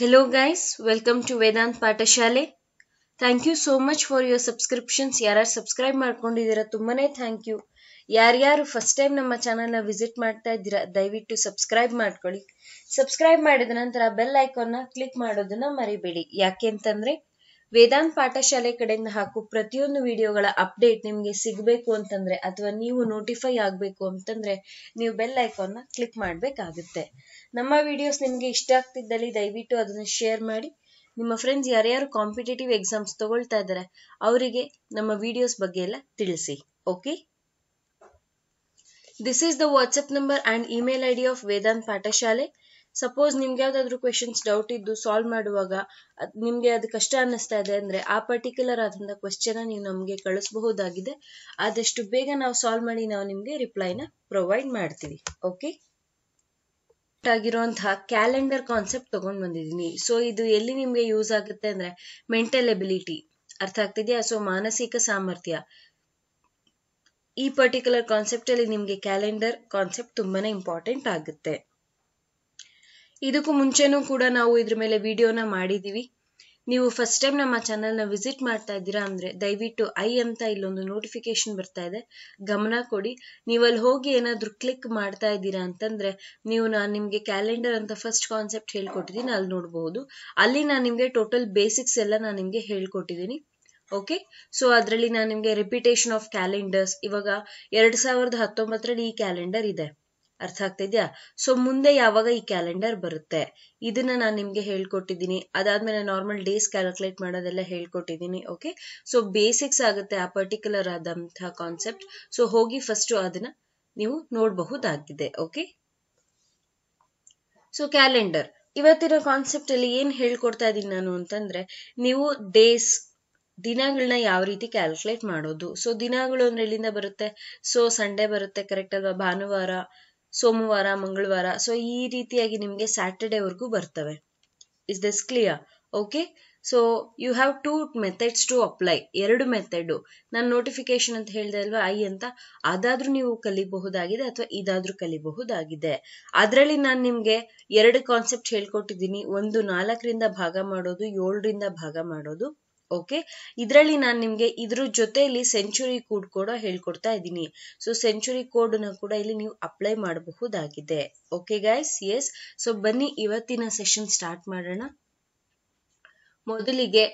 hello guys welcome to Vedanth Pathashale thank you so much for your subscriptions ಯಾರ್ಯಾರು subscribe ಮಾಡ್ಕೊಂಡಿದ್ದೀರಾ ತುಂಬಾನೇ thank you ಯಾರ್ಯಾರು first time ನಮ್ಮ ಚಾನಲ್ನ ವಿಸಿಟ್ ಮಾಡ್ತಾ ಇದ್ದೀರಾ ದಯವಿಟ್ಟು ಸಬ್ಸ್ಕ್ರೈಬ್ ಮಾಡ್ಕೊಳ್ಳಿ ಸಬ್ಸ್ಕ್ರೈಬ್ ಮಾಡಿದ ನಂತರ ಬೆಲ್ ಐಕಾನ್ನ ಕ್ಲಿಕ್ ಮಾಡೋದನ್ನ ಮರಿಬೇಡಿ ಯಾಕೆ ಅಂತಂದ್ರೆ ವೇದಾಂತ್ ಪಾಠಶಾಲೆ ಕಡೆಯಿಂದ ಹಾಕೋ ಪ್ರತಿಯೊಂದು ವಿಡಿಯೋಗಳ ಅಪ್ಡೇಟ್ ನಿಮಗೆ ಸಿಗಬೇಕು ಅಂತಂದ್ರೆ ಅಥವಾ ನೀವು ನೋಟಿಫೈ ಆಗಬೇಕು ಅಂತಂದ್ರೆ ನೀವು ಬೆಲ್ ಐಕಾನ್ ಕ್ಲಿಕ್ ಮಾಡಬೇಕಾಗುತ್ತೆ ನಮ್ಮ ವಿಡಿಯೋಸ್ ನಿಮಗೆ ಇಷ್ಟ ಆಗ್ತಿದ್ದಲ್ಲಿ ದಯವಿಟ್ಟು ಅದನ್ನು ಶೇರ್ ಮಾಡಿ ನಿಮ್ಮ ಫ್ರೆಂಡ್ಸ್ ಯಾರ್ಯಾರು ಕಾಂಪಿಟೇಟಿವ್ ಎಕ್ಸಾಮ್ಸ್ ತಗೊಳ್ತಾ ಇದಾರೆ ಅವರಿಗೆ ನಮ್ಮ ವಿಡಿಯೋಸ್ ಬಗ್ಗೆ ಎಲ್ಲ ತಿಳಿಸಿ okay this is the WhatsApp number and email ID of Vedanth Pathashale suppose ನಿಮ್ಗೆ ಯಾವ್ದಾದ್ರು ಕ್ವೆಶನ್ಸ್ ಡೌಟ್ ಇದ್ದು ಸಾಲ್ವ್ ಮಾಡುವಾಗ ನಿಮ್ಗೆ ಅದು ಕಷ್ಟ ಅನ್ನಿಸ್ತಾ ಇದೆ ಅಂದ್ರೆ ಆ ಪರ್ಟಿಕ್ಯುಲರ್ ಆದಂತ ಕ್ವೆಶನ್ ನೀವು ನಮ್ಗೆ ಕಳಿಸಬಹುದಾಗಿದೆ ಆದಷ್ಟು ಬೇಗ ನಾವು ಸಾಲ್ವ್ ಮಾಡಿ ನಾವು ನಿಮ್ಗೆ ರಿಪ್ಲೈನ ಪ್ರೊವೈಡ್ ಮಾಡ್ತೀವಿ ಓಕೆ ಆಗಿರುವಂತಹ ಕ್ಯಾಲೆಂಡರ್ ಕಾನ್ಸೆಪ್ಟ್ ತಗೊಂಡ್ ಬಂದಿದ್ದೀನಿ ಸೊ ಇದು ಎಲ್ಲಿ ನಿಮ್ಗೆ ಯೂಸ್ ಆಗುತ್ತೆ ಅಂದ್ರೆ ಮೆಂಟಲ್ ಎಬಿಲಿಟಿ ಅರ್ಥ ಆಗ್ತಿದ್ಯಾ ಸೊ ಮಾನಸಿಕ ಸಾಮರ್ಥ್ಯ ಈ ಪರ್ಟಿಕ್ಯುಲರ್ ಕಾನ್ಸೆಪ್ಟ್ ಅಲ್ಲಿ ನಿಮ್ಗೆ ಕ್ಯಾಲೆಂಡರ್ ಕಾನ್ಸೆಪ್ಟ್ ತುಂಬಾನೇ ಇಂಪಾರ್ಟೆಂಟ್ ಆಗುತ್ತೆ ಇದಕ್ಕೂ ಮುಂಚೆನೂ ಕೂಡ ನಾವು ಇದ್ರ ಮೇಲೆ ವಿಡಿಯೋನ ಮಾಡಿದ್ದೀವಿ ನೀವು ಫಸ್ಟ್ ಟೈಮ್ ನಮ್ಮ ಚಾನಲ್ನ ವಿಸಿಟ್ ಮಾಡ್ತಾ ಇದ್ದೀರಾ ಅಂದರೆ ದಯವಿಟ್ಟು ಐ ಅಂತ ಇಲ್ಲೊಂದು ನೋಟಿಫಿಕೇಶನ್ ಬರ್ತಾ ಇದೆ ಗಮನ ಕೊಡಿ ನೀವು ಅಲ್ಲಿ ಹೋಗಿ ಏನಾದರೂ ಕ್ಲಿಕ್ ಮಾಡ್ತಾ ಇದ್ದೀರಾ ಅಂತಂದರೆ ನೀವು ನಾನು ನಿಮಗೆ ಕ್ಯಾಲೆಂಡರ್ ಅಂತ ಫಸ್ಟ್ ಕಾನ್ಸೆಪ್ಟ್ ಹೇಳ್ಕೊಟ್ಟಿದ್ದೀನಿ ಅಲ್ಲಿ ನೋಡಬಹುದು ಅಲ್ಲಿ ನಾನು ನಿಮಗೆ ಟೋಟಲ್ ಬೇಸಿಕ್ಸ್ ಎಲ್ಲ ನಾನು ನಿಮಗೆ ಹೇಳ್ಕೊಟ್ಟಿದ್ದೀನಿ ಓಕೆ ಸೊ ಅದರಲ್ಲಿ ನಾನು ನಿಮಗೆ ರೆಪಿಟೇಷನ್ ಆಫ್ ಕ್ಯಾಲೆಂಡರ್ಸ್ ಇವಾಗ ಎರಡು ಸಾವಿರದ ಹತ್ತೊಂಬತ್ತರಲ್ಲಿ ಈ ಕ್ಯಾಲೆಂಡರ್ ಇದೆ ಅರ್ಥ ಆಗ್ತಾ ಇದೆಯಾ ಸೊ ಮುಂದೆ ಯಾವಾಗ ಈ ಕ್ಯಾಲೆಂಡರ್ ಬರುತ್ತೆ ಇದನ್ನ ನಾನು ನಿಮ್ಗೆ ಹೇಳ್ಕೊಟ್ಟಿದ್ದೀನಿ ಅದಾದ್ಮೇಲೆ ನಾರ್ಮಲ್ ಡೇಸ್ ಕ್ಯಾಲ್ಕುಲೇಟ್ ಮಾಡೋದೆಲ್ಲ ಹೇಳ್ಕೊಟ್ಟಿದ್ದೀನಿ ಓಕೆ ಸೊ ಬೇಸಿಕ್ಸ್ ಆಗುತ್ತೆ ಆ ಪರ್ಟಿಕ್ಯುಲರ್ ಆದಂತಹ ಕಾನ್ಸೆಪ್ಟ್ ಸೊ ಹೋಗಿ ಫಸ್ಟ್ ಅದನ್ನ ನೀವು ನೋಡಬಹುದಾಗಿದೆ ಓಕೆ ಸೊ ಕ್ಯಾಲೆಂಡರ್ ಇವತ್ತಿನ ಕಾನ್ಸೆಪ್ಟ್ ಅಲ್ಲಿ ಏನ್ ಹೇಳ್ಕೊಡ್ತಾ ಇದ್ದೀನಿ ನಾನು ಅಂತಂದ್ರೆ ನೀವು ಡೇಸ್ ದಿನಗಳನ್ನ ಯಾವ ರೀತಿ ಕ್ಯಾಲ್ಕುಲೇಟ್ ಮಾಡೋದು ಸೊ ದಿನಗಳು ಅಂದ್ರೆ ಎಲ್ಲಿಂದ ಬರುತ್ತೆ ಸೊ ಸಂಡೇ ಬರುತ್ತೆ ಕರೆಕ್ಟ್ ಅಲ್ವಾ ಭಾನುವಾರ ಸೋಮವಾರ ಮಂಗಳವಾರ ಸೊ ಈ ರೀತಿಯಾಗಿ ನಿಮಗೆ ಸ್ಯಾಟರ್ಡೇವರೆಗೂ ಬರ್ತವೆ is this clear okay so you have two methods to apply ಎರಡು ಮೆಥಡ್ ನಾನು ನೋಟಿಫಿಕೇಶನ್ ಅಂತ ಹೇಳಿದೆ ಅಲ್ವಾ ಐ ಅಂತ ಅದಾದ್ರೂ ನೀವು ಕಲಿಬಹುದಾಗಿದೆ ಅಥವಾ ಇದಾದ್ರೂ ಕಲಿಬಹುದಾಗಿದೆ ಅದರಲ್ಲಿ ನಾನು ನಿಮ್ಗೆ ಎರಡು ಕಾನ್ಸೆಪ್ಟ್ ಹೇಳ್ಕೊಟ್ಟಿದ್ದೀನಿ ಒಂದು ನಾಲ್ಕರಿಂದ ಭಾಗ ಮಾಡೋದು ಏಳರಿಂದ ಭಾಗ ಮಾಡೋದು ಓಕೆ ಇದರಲ್ಲಿ ನಾನು ನಿಮಗೆ ಇದ್ರ ಜೊತೆಯಲ್ಲಿ ಸೆಂಚುರಿ ಕೋಡ್ ಕೂಡ ಹೇಳ್ಕೊಡ್ತಾ ಇದ್ದೀನಿ ಸೊ ಸೆಂಚುರಿ ಕೋಡ್ನ ಕೂಡ ಇಲ್ಲಿ ನೀವು ಅಪ್ಲೈ ಮಾಡಬಹುದಾಗಿದೆ ಓಕೆ ಗೈಸ್ ಎಸ್ ಸೊ ಬನ್ನಿ ಇವತ್ತಿನ ಸೆಷನ್ ಸ್ಟಾರ್ಟ್ ಮಾಡೋಣ ಮೊದಲಿಗೆ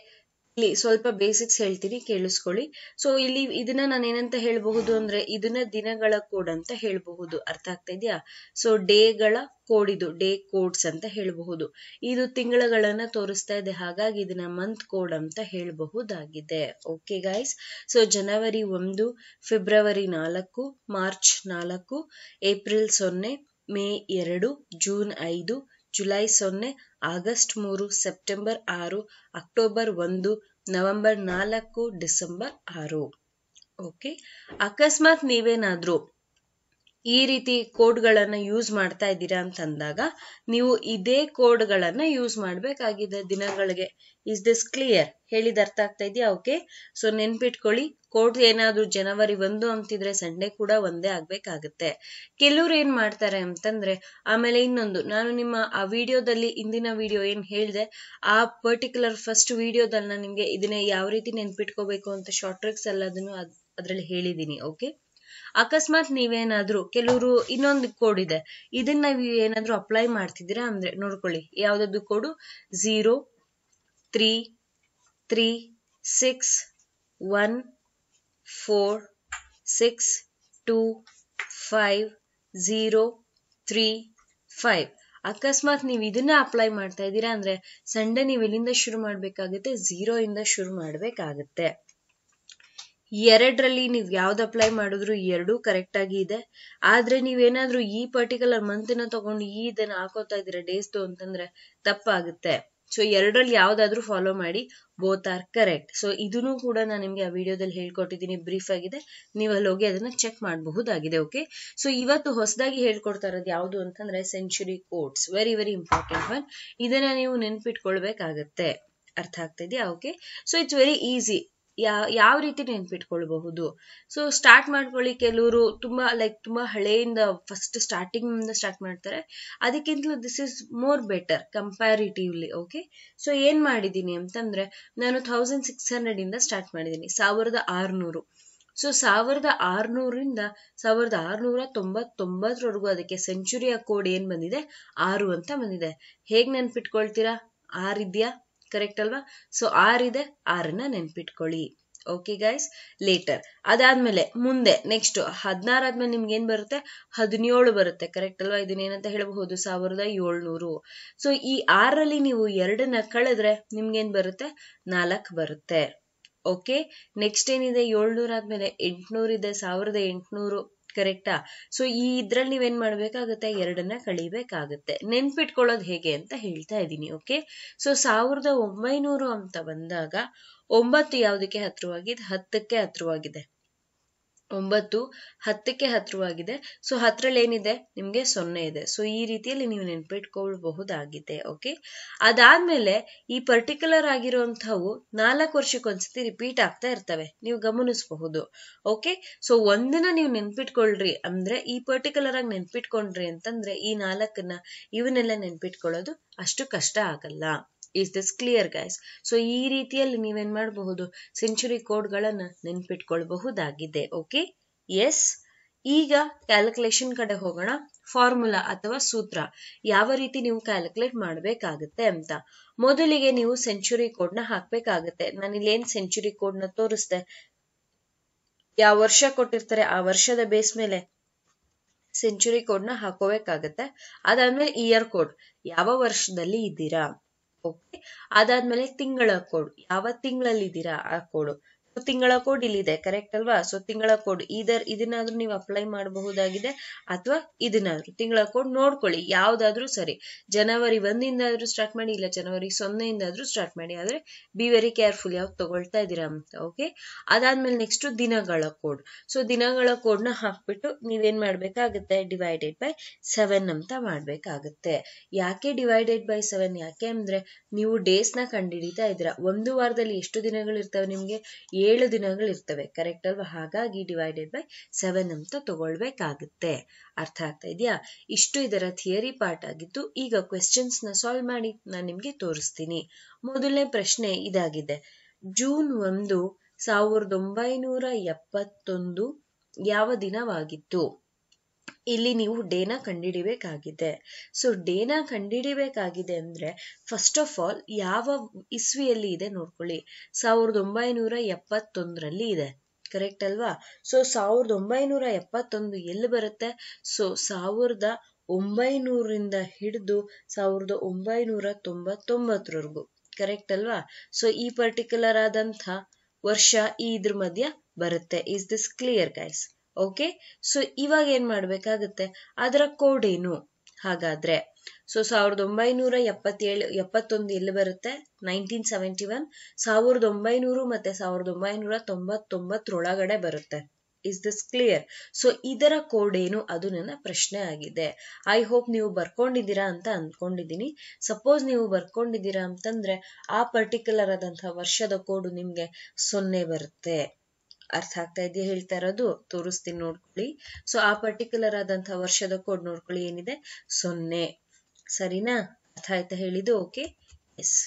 ಇಲ್ಲಿ ಸ್ವಲ್ಪ ಬೇಸಿಕ್ಸ್ ಹೇಳ್ತೀನಿ ಕೇಳಿಸ್ಕೊಳ್ಳಿ ಸೊ ಇಲ್ಲಿ ಇದನ್ನ ನಾನು ಏನಂತ ಹೇಳಬಹುದು ಅಂದ್ರೆ ಇದನ್ನ ದಿನಗಳ ಕೋಡ್ ಅಂತ ಹೇಳಬಹುದು ಅರ್ಥ ಆಗ್ತಾ ಇದೆಯಾ ಸೊ ಡೇಗಳ ಕೋಡ್ ಇದು ಡೇ ಕೋಡ್ಸ್ ಅಂತ ಹೇಳಬಹುದು ಇದು ತಿಂಗಳಗಳನ್ನ ತೋರಿಸ್ತಾ ಇದೆ ಹಾಗಾಗಿ ಇದನ್ನ ಮಂತ್ ಕೋಡ್ ಅಂತ ಹೇಳಬಹುದಾಗಿದೆ ಓಕೆ ಗೈಸ್ ಸೊ ಜನವರಿ ಒಂದು ಫೆಬ್ರವರಿ ನಾಲ್ಕು ಮಾರ್ಚ್ ನಾಲ್ಕು ಏಪ್ರಿಲ್ ಸೊನ್ನೆ ಮೇ ಎರಡು ಜೂನ್ ಐದು ಜುಲೈ ಸೊನ್ನೆ ಆಗಸ್ಟ್ ಮೂರು ಸೆಪ್ಟೆಂಬರ್ ಆರು ಅಕ್ಟೋಬರ್ ಒಂದು ನವೆಂಬರ್ ನಾಲ್ಕು ಡಿಸೆಂಬರ್ ಆರು ಓಕೆ ಅಕಸ್ಮಾತ್ ನೀವೇನಾದ್ರೂ ಈ ರೀತಿ ಕೋಡ್ಗಳನ್ನು ಯೂಸ್ ಮಾಡ್ತಾ ಇದ್ದೀರಾ ಅಂತಂದಾಗ ನೀವು ಇದೇ ಕೋಡ್ಗಳನ್ನು ಯೂಸ್ ಮಾಡಬೇಕಾಗಿದೆ ದಿನಗಳಿಗೆ ಇಸ್ ದಿಸ್ ಕ್ಲಿಯರ್ ಹೇಳಿದ ಅರ್ಥ ಆಗ್ತಾ ಇದೆಯಾ ಓಕೆ ಸೊ ನೆನ್ಪಿಟ್ಕೊಳ್ಳಿ ಕೋಡ್ ಏನಾದರೂ ಜನವರಿ ಒಂದು ಅಂತಿದ್ರೆ ಸಂಡೆ ಕೂಡ ಒಂದೇ ಆಗ್ಬೇಕಾಗತ್ತೆ ಕೆಲವ್ರು ಏನ್ ಮಾಡ್ತಾರೆ ಅಂತಂದ್ರೆ ಆಮೇಲೆ ಇನ್ನೊಂದು ನಾನು ನಿಮ್ಮ ಆ ವಿಡಿಯೋದಲ್ಲಿ ಇಂದಿನ ವಿಡಿಯೋ ಏನ್ ಹೇಳಿದೆ ಆ ಪರ್ಟಿಕ್ಯುಲರ್ ಫಸ್ಟ್ ವಿಡಿಯೋದಲ್ಲಿ ನಾನು ನಿಮಗೆ ಇದನ್ನ ಯಾವ ರೀತಿ ನೆನ್ಪಿಟ್ಕೋಬೇಕು ಅಂತ ಶಾರ್ಟ್ ಟ್ರಿಕ್ಸ್ ಎಲ್ಲ ಎಲ್ಲದನ್ನು ಅದರಲ್ಲಿ ಹೇಳಿದ್ದೀನಿ ಓಕೆ ಅಕಸ್ಮಾತ್ ನೀವೇನಾದ್ರೂ ಕೆಲವರು ಇನ್ನೊಂದು ಕೋಡ್ ಇದೆ ಇದನ್ನ ನೀವು ಏನಾದ್ರೂ ಅಪ್ಲೈ ಮಾಡ್ತಿದ್ದೀರಾ ಅಂದ್ರೆ ನೋಡ್ಕೊಳ್ಳಿ ಯಾವ್ದಾದ್ರು code zero three three six one four six two five zero three five ಅಕಸ್ಮಾತ್ ನೀವು ಇದನ್ನ ಅಪ್ಲೈ ಮಾಡ್ತಾ ಇದ್ದೀರಾ ಅಂದ್ರೆ ಸಂಡೆ ನೀವು ಎಲ್ಲಿಂದ ಶುರು ಮಾಡಬೇಕಾಗುತ್ತೆ ಝೀರೋ ಇಂದ ಶುರು ಮಾಡಬೇಕಾಗುತ್ತೆ ಎರಡರಲ್ಲಿ ನೀವು ಯಾವ್ದು ಅಪ್ಲೈ ಮಾಡಿದ್ರು ಎರಡೂ ಕರೆಕ್ಟ್ ಆಗಿ ಇದೆ ಆದ್ರೆ ನೀವೇನಾದ್ರೂ ಈ ಪರ್ಟಿಕ್ಯುಲರ್ ಮಂತ್ ಮಂತ್ನ ತಗೊಂಡು ಈ ಇದನ್ನ ಹಾಕೋತಾ ಇದ್ದೀರಾ ಡೇಸ್ದು ಅಂತಂದ್ರೆ ತಪ್ಪಾಗುತ್ತೆ ಸೊ ಎರಡರಲ್ಲಿ ಯಾವ್ದಾದ್ರೂ ಫಾಲೋ ಮಾಡಿ ಬೋತ್ ಆರ್ ಕರೆಕ್ಟ್ ಸೊ ಇದನ್ನು ಕೂಡ ನಾನು ನಿಮ್ಗೆ ಆ ವಿಡಿಯೋದಲ್ಲಿ ಹೇಳ್ಕೊಟ್ಟಿದೀನಿ ಬ್ರೀಫ್ ಆಗಿದೆ ನೀವು ಅಲ್ಲಿ ಹೋಗಿ ಅದನ್ನ ಚೆಕ್ ಮಾಡಬಹುದಾಗಿದೆ ಓಕೆ ಸೊ ಇವತ್ತು ಹೊಸದಾಗಿ ಹೇಳ್ಕೊಡ್ತಾ ಇರೋದು ಯಾವುದು ಅಂತಂದ್ರೆ century codes very very important one ಇದನ್ನ ನೀವು ನೆನ್ಪಿಟ್ಕೊಳ್ಬೇಕಾಗತ್ತೆ ಅರ್ಥ ಆಗ್ತಾ ಇದೆಯಾ okay so it's very easy ಯಾ ಯಾವ ರೀತಿ ನೆನ್ಪಿಟ್ಕೊಳ್ಬಹುದು ಸೊ ಸ್ಟಾರ್ಟ್ ಮಾಡ್ಕೊಳ್ಳಿ ಕೆಲವರು ತುಂಬಾ ಲೈಕ್ ತುಂಬಾ ಹಳೆಯಿಂದ ಫಸ್ಟ್ ಸ್ಟಾರ್ಟಿಂಗ್ ಸ್ಟಾರ್ಟ್ ಮಾಡ್ತಾರೆ ಅದಕ್ಕಿಂತಲೂ this is more better comparatively okay so ಏನ್ ಮಾಡಿದ್ದೀನಿ ಅಂತಂದ್ರೆ ನಾನು ಥೌಸಂಡ್ ಸಿಕ್ಸ್ ಹಂಡ್ರೆಡ್ ಇಂದ ಸ್ಟಾರ್ಟ್ ಮಾಡಿದ್ದೀನಿ ಸಾವಿರದ ಆರ್ನೂರು ಸೊ ಸಾವಿರದ ಆರ್ನೂರಿಂದ ಸಾವಿರದ ಆರ್ನೂರ ತೊಂಬತ್ತೊಂಬತ್ತರವರೆಗೂ ಅದಕ್ಕೆ ಸೆಂಚುರಿಯ ಕೋಡ್ ಏನ್ ಬಂದಿದೆ ಆರು ಅಂತ ಬಂದಿದೆ ಹೇಗ್ ನೆನ್ಪಿಟ್ಕೊಳ್ತೀರಾ ಆರಿದ್ಯಾ ಕರೆಕ್ಟ್ ಅಲ್ವಾ ಸೊ ಆರ್ ಇದೆ ಆರನ್ನ ನೆನ್ಪಿಟ್ಕೊಳ್ಳಿ ಓಕೆ ಗೈಸ್ ಲೇಟರ್ ಅದಾದ್ಮೇಲೆ ಮುಂದೆ ನೆಕ್ಸ್ಟ್ ಹದಿನಾರಾದ್ಮೇಲೆ ನಿಮ್ಗೆ ಏನ್ ಬರುತ್ತೆ ಹದಿನೇಳು ಬರುತ್ತೆ ಕರೆಕ್ಟ್ ಅಲ್ವಾ ಇದನ್ನೇನಂತ ಹೇಳಬಹುದು ಸಾವಿರದ ಏಳ್ನೂರು ಸೊ ಈ ಆರಲ್ಲಿ ನೀವು ಎರಡನ್ನ ಕಳೆದ್ರೆ ನಿಮ್ಗೇನ್ ಬರುತ್ತೆ ನಾಲ್ಕು ಬರುತ್ತೆ ಓಕೆ ನೆಕ್ಸ್ಟ್ ಏನಿದೆ ಏಳ್ನೂರ ಆದ್ಮೇಲೆ ಎಂಟ್ನೂರ್ ಇದೆ ಸಾವಿರದ ಎಂಟುನೂರು ಕರೆಕ್ಟಾ ಸೊ ಈ ಇದ್ರಲ್ಲಿ ನೀವೇನ್ ಮಾಡ್ಬೇಕಾಗತ್ತೆ ಎರಡನ್ನ ಕಳಿಬೇಕಾಗತ್ತೆ ನೆನ್ಪಿಟ್ಕೊಳ್ಳೋದು ಹೇಗೆ ಅಂತ ಹೇಳ್ತಾ ಇದ್ದೀನಿ ಓಕೆ ಸೊ ಸಾವಿರದ ಒಂಬೈನೂರು ಅಂತ ಬಂದಾಗ ಒಂಬತ್ತು ಯಾವುದಕ್ಕೆ ಹತ್ರವಾಗಿದೆ ಹತ್ತಕ್ಕೆ ಹತ್ರವಾಗಿದೆ ಒಂಬತ್ತು ಹತ್ತಕ್ಕೆ ಹತ್ತಿರವಾಗಿದೆ ಸೊ ಹತ್ತರಲ್ಲಿ ಏನಿದೆ ನಿಮಗೆ ಸೊನ್ನೆ ಇದೆ ಸೊ ಈ ರೀತಿಯಲ್ಲಿ ನೀವು ನೆನ್ಪಿಟ್ಕೊಳ್ಬಹುದಾಗಿದೆ ಓಕೆ ಅದಾದ್ಮೇಲೆ ಈ ಪರ್ಟಿಕ್ಯುಲರ್ ಆಗಿರುವಂತಹವು ನಾಲ್ಕು ವರ್ಷಕ್ಕೊಂದ್ಸತಿ ರಿಪೀಟ್ ಆಗ್ತಾ ಇರ್ತವೆ ನೀವು ಗಮನಿಸಬಹುದು ಓಕೆ ಸೊ ಒಂದನ್ನ ನೀವು ನೆನ್ಪಿಟ್ಕೊಳ್ರಿ ಅಂದ್ರೆ ಈ ಪರ್ಟಿಕ್ಯುಲರ್ ಆಗಿ ನೆನ್ಪಿಟ್ಕೊಂಡ್ರಿ ಅಂತಂದ್ರೆ ಈ ನಾಲ್ಕನ್ನ ಇವನ್ನೆಲ್ಲ ನೆನ್ಪಿಟ್ಕೊಳ್ಳೋದು ಅಷ್ಟು ಕಷ್ಟ ಆಗಲ್ಲ is this clear guys so ಈ ರೀತಿಯಲ್ಲಿ ನೀವೇನ್ ಮಾಡಬಹುದು ಸೆಂಚುರಿ ಕೋಡ್ಗಳನ್ನು ನೆನ್ಪಿಟ್ಕೊಳ್ಬಹುದಾಗಿದೆ ಓಕೆ ಎಸ್ ಈಗ ಕ್ಯಾಲ್ಕುಲೇಷನ್ ಕಡೆ ಹೋಗೋಣ ಫಾರ್ಮುಲಾ ಅಥವಾ ಸೂತ್ರ ಯಾವ ರೀತಿ ನೀವು ಕ್ಯಾಲ್ಕುಲೇಟ್ ಮಾಡಬೇಕಾಗುತ್ತೆ ಅಂತ ಮೊದಲಿಗೆ ನೀವು ಸೆಂಚುರಿ ಕೋಡ್ ನ ಹಾಕ್ಬೇಕಾಗತ್ತೆ ಇಲ್ಲಿ ಏನ್ ಸೆಂಚುರಿ ಕೋಡ್ ನ ತೋರಿಸ್ದೆ ಯಾವ ವರ್ಷ ಕೊಟ್ಟಿರ್ತಾರೆ ಆ ವರ್ಷದ ಬೇಸ್ ಮೇಲೆ ಸೆಂಚುರಿ ಕೋಡ್ ನ ಹಾಕೋಬೇಕಾಗತ್ತೆ ಅದಾದ್ಮೇಲೆ ಇಯರ್ ಕೋಡ್ ಯಾವ ವರ್ಷದಲ್ಲಿ ಇದ್ದೀರಾ ಓಕೆ ಅದಾದ್ಮೇಲೆ ತಿಂಗಳ ಕೋಡ್ ಯಾವ ತಿಂಗಳಲ್ಲಿದ್ದೀರಾ ಆ ಕೋಡು ತಿಂಗಳ ಕೋಡ್ ಇಲ್ಲಿದೆ ಕರೆಕ್ಟ್ ಅಲ್ವಾ ಸೊ ತಿಂಗಳ ಕೋಡ್ ಇದರ್ ಇದನ್ನಾದ್ರೂ ನೀವು ಅಪ್ಲೈ ಮಾಡಬಹುದಾಗಿದೆ ಅಥವಾ ಇದನ್ನಾದ್ರೂ ತಿಂಗಳ ಕೋಡ್ ನೋಡ್ಕೊಳ್ಳಿ ಯಾವ್ದಾದ್ರೂ ಸರಿ ಜನವರಿ ಒಂದಿಂದಾದ್ರೂ ಸ್ಟಾರ್ಟ್ ಮಾಡಿ ಇಲ್ಲ ಜನವರಿ ಸೊನ್ನೆಯಿಂದಾದ್ರೂ ಸ್ಟಾರ್ಟ್ ಮಾಡಿ ಆದ್ರೆ ಬಿ ವೆರಿ ಕೇರ್ಫುಲ್ ಯಾವ್ದು ತಗೊಳ್ತಾ ಇದ್ದೀರಾ ಅಂತ ಓಕೆ ಅದಾದ್ಮೇಲೆ ನೆಕ್ಸ್ಟ್ ದಿನಗಳ ಕೋಡ್ ಸೊ ದಿನಗಳ ಕೋಡ್ ನ ಹಾಕ್ಬಿಟ್ಟು ನೀವೇನ್ ಮಾಡ್ಬೇಕಾಗುತ್ತೆ ಡಿವೈಡೆಡ್ ಬೈ ಸೆವೆನ್ ಅಂತ ಮಾಡ್ಬೇಕಾಗುತ್ತೆ ಯಾಕೆ ಡಿವೈಡೆಡ್ ಬೈ ಸೆವೆನ್ ಯಾಕೆ ಅಂದ್ರೆ ನೀವು ಡೇಸ್ ನ ಕಂಡು ಹಿಡಿತಾ ಒಂದು ವಾರದಲ್ಲಿ ಎಷ್ಟು ದಿನಗಳಿರ್ತವೆ ನಿಮ್ಗೆ ಏಳು ದಿನಗಳಿರ್ತವೆ ಕರೆಕ್ಟ್ ಅಲ್ವಾ ಹಾಗಾಗಿ ಡಿವೈಡೆಡ್ ಬೈ ಸೆವೆನ್ ಅಂತ ತಗೊಳ್ಬೇಕಾಗುತ್ತೆ ಅರ್ಥ ಆಗ್ತಾ ಇದೆಯಾ ಇಷ್ಟು ಇದರ ಥಿಯರಿ ಪಾರ್ಟ್ ಆಗಿದ್ದು ಈಗ ನ ಸಾಲ್ವ್ ಮಾಡಿ ನಾನು ನಿಮಗೆ ತೋರಿಸ್ತೀನಿ ಮೊದಲನೇ ಪ್ರಶ್ನೆ ಇದಾಗಿದೆ ಜೂನ್ ಒಂದು ಸಾವಿರದ ಒಂಬೈನೂರ ಎಪ್ಪತ್ತೊಂದು ಯಾವ ದಿನವಾಗಿತ್ತು ಇಲ್ಲಿ ನೀವು ಡೇನ ಕಂಡಿಡಿಬೇಕಾಗಿದೆ ಸೊ ಡೇನ ಕಂಡಿಡಿಬೇಕಾಗಿದೆ ಅಂದ್ರೆ ಫಸ್ಟ್ ಆಫ್ ಆಲ್ ಯಾವ ಇಸ್ವಿಯಲ್ಲಿ ಇದೆ ನೋಡ್ಕೊಳ್ಳಿ ಸಾವಿರದ ಒಂಬೈನೂರ ಎಪ್ಪತ್ತೊಂದರಲ್ಲಿ ಇದೆ ಕರೆಕ್ಟ್ ಅಲ್ವಾ ಸೊ ಸಾವಿರದ ಒಂಬೈನೂರ ಎಪ್ಪತ್ತೊಂದು ಎಲ್ಲಿ ಬರುತ್ತೆ ಸೊ ಸಾವಿರದ ಒಂಬೈನೂರಿಂದ ಹಿಡಿದು ಸಾವಿರದ ಒಂಬೈನೂರ ತೊಂಬತ್ತೊಂಬತ್ತರವರೆಗೂ ಕರೆಕ್ಟ್ ಅಲ್ವಾ ಸೊ ಈ ಪರ್ಟಿಕ್ಯುಲರ್ ಆದಂಥ ವರ್ಷ ಈ ಇದ್ರ ಮಧ್ಯ ಬರುತ್ತೆ is this clear guys okay so ಇವಾಗ ಏನ್ ಮಾಡ್ಬೇಕಾಗತ್ತೆ ಅದರ ಕೋಡ್ ಏನು ಹಾಗಾದ್ರೆ ಸೊ ಸಾವಿರದ ಒಂಬೈನೂರ ಎಪ್ಪತ್ತೇಳು ಎಪ್ಪತ್ತೊಂದು ಎಲ್ಲಿ ಬರುತ್ತೆ ನೈನ್ಟೀನ್ ಸೆವೆಂಟಿ ಒನ್ ಸಾವಿರದ ಒಂಬೈನೂರು ಮತ್ತೆ ಸಾವಿರದ ಒಂಬೈನೂರ ತೊಂಬತ್ತೊಂಬತ್ತರೊಳಗಡೆ ಬರುತ್ತೆ ಇಸ್ ದಿಸ್ ಕ್ಲಿಯರ್ ಸೊ ಇದರ ಕೋಡ್ ಏನು ಅದು ನನ್ನ ಪ್ರಶ್ನೆ ಆಗಿದೆ ಐ ಹೋಪ್ ನೀವು ಬರ್ಕೊಂಡಿದ್ದೀರಾ ಅಂತ ಅಂದ್ಕೊಂಡಿದ್ದೀನಿ ಸಪೋಸ್ ನೀವು ಬರ್ಕೊಂಡಿದ್ದೀರಾ ಅಂತಂದ್ರೆ ಆ ಪರ್ಟಿಕ್ಯುಲರ್ ಆದಂತಹ ವರ್ಷದ ಕೋಡ್ ನಿಮ್ಗೆ ಸೊನ್ನೆ ಬರುತ್ತೆ ಅರ್ಥ ಆಗ್ತಾ ಇದೆಯಾ ಹೇಳ್ತಾ ಇರೋದು ತೋರಿಸ್ತೀನಿ ನೋಡ್ಕೊಳ್ಳಿ ಸೊ ಆ ಪರ್ಟಿಕ್ಯುಲರ್ ಆದಂತಹ ವರ್ಷದ ಕೋಡ್ ನೋಡ್ಕೊಳ್ಳಿ ಏನಿದೆ ಸೊನ್ನೆ ಸರಿನಾ ಅರ್ಥ ಆಯ್ತಾ ಹೇಳಿದ್ದು ಓಕೆ ಎಸ್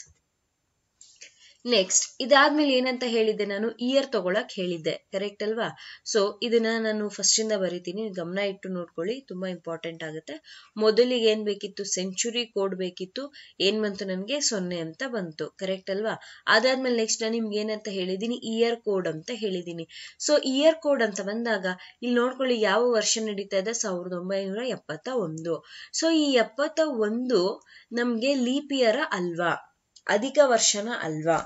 ನೆಕ್ಸ್ಟ್ ಇದಾದ್ಮೇಲೆ ಏನಂತ ಹೇಳಿದ್ದೆ ನಾನು ಇಯರ್ ತಗೊಳಕ್ ಹೇಳಿದ್ದೆ ಕರೆಕ್ಟ್ ಅಲ್ವಾ ಸೊ ಇದನ್ನ ನಾನು ಫಸ್ಟ್ ಇಂದ ಬರಿತೀನಿ ಗಮನ ಇಟ್ಟು ನೋಡ್ಕೊಳ್ಳಿ ತುಂಬಾ ಇಂಪಾರ್ಟೆಂಟ್ ಆಗುತ್ತೆ ಮೊದಲಿಗೆ ಏನ್ ಬೇಕಿತ್ತು ಸೆಂಚುರಿ ಕೋಡ್ ಬೇಕಿತ್ತು ಏನ್ ಬಂತು ನನಗೆ ಸೊನ್ನೆ ಅಂತ ಬಂತು ಕರೆಕ್ಟ್ ಅಲ್ವಾ ಅದಾದ್ಮೇಲೆ ನೆಕ್ಸ್ಟ್ ನಾನು ನಿಮ್ಗೆ ಏನಂತ ಹೇಳಿದೀನಿ ಇಯರ್ ಕೋಡ್ ಅಂತ ಹೇಳಿದೀನಿ ಸೊ ಇಯರ್ ಕೋಡ್ ಅಂತ ಬಂದಾಗ ಇಲ್ಲಿ ನೋಡ್ಕೊಳ್ಳಿ ಯಾವ ವರ್ಷ ನಡೀತಾ ಇದೆ ಸಾವಿರದ ಒಂಬೈನೂರ ಎಪ್ಪತ್ತ ಒಂದು ಸೊ ಈ ಎಪ್ಪತ್ತ ಒಂದು ನಮ್ಗೆ ಲೀಪಿಯರ ಅಲ್ವಾ ಅಧಿಕ ವರ್ಷನ ಅಲ್ವಾ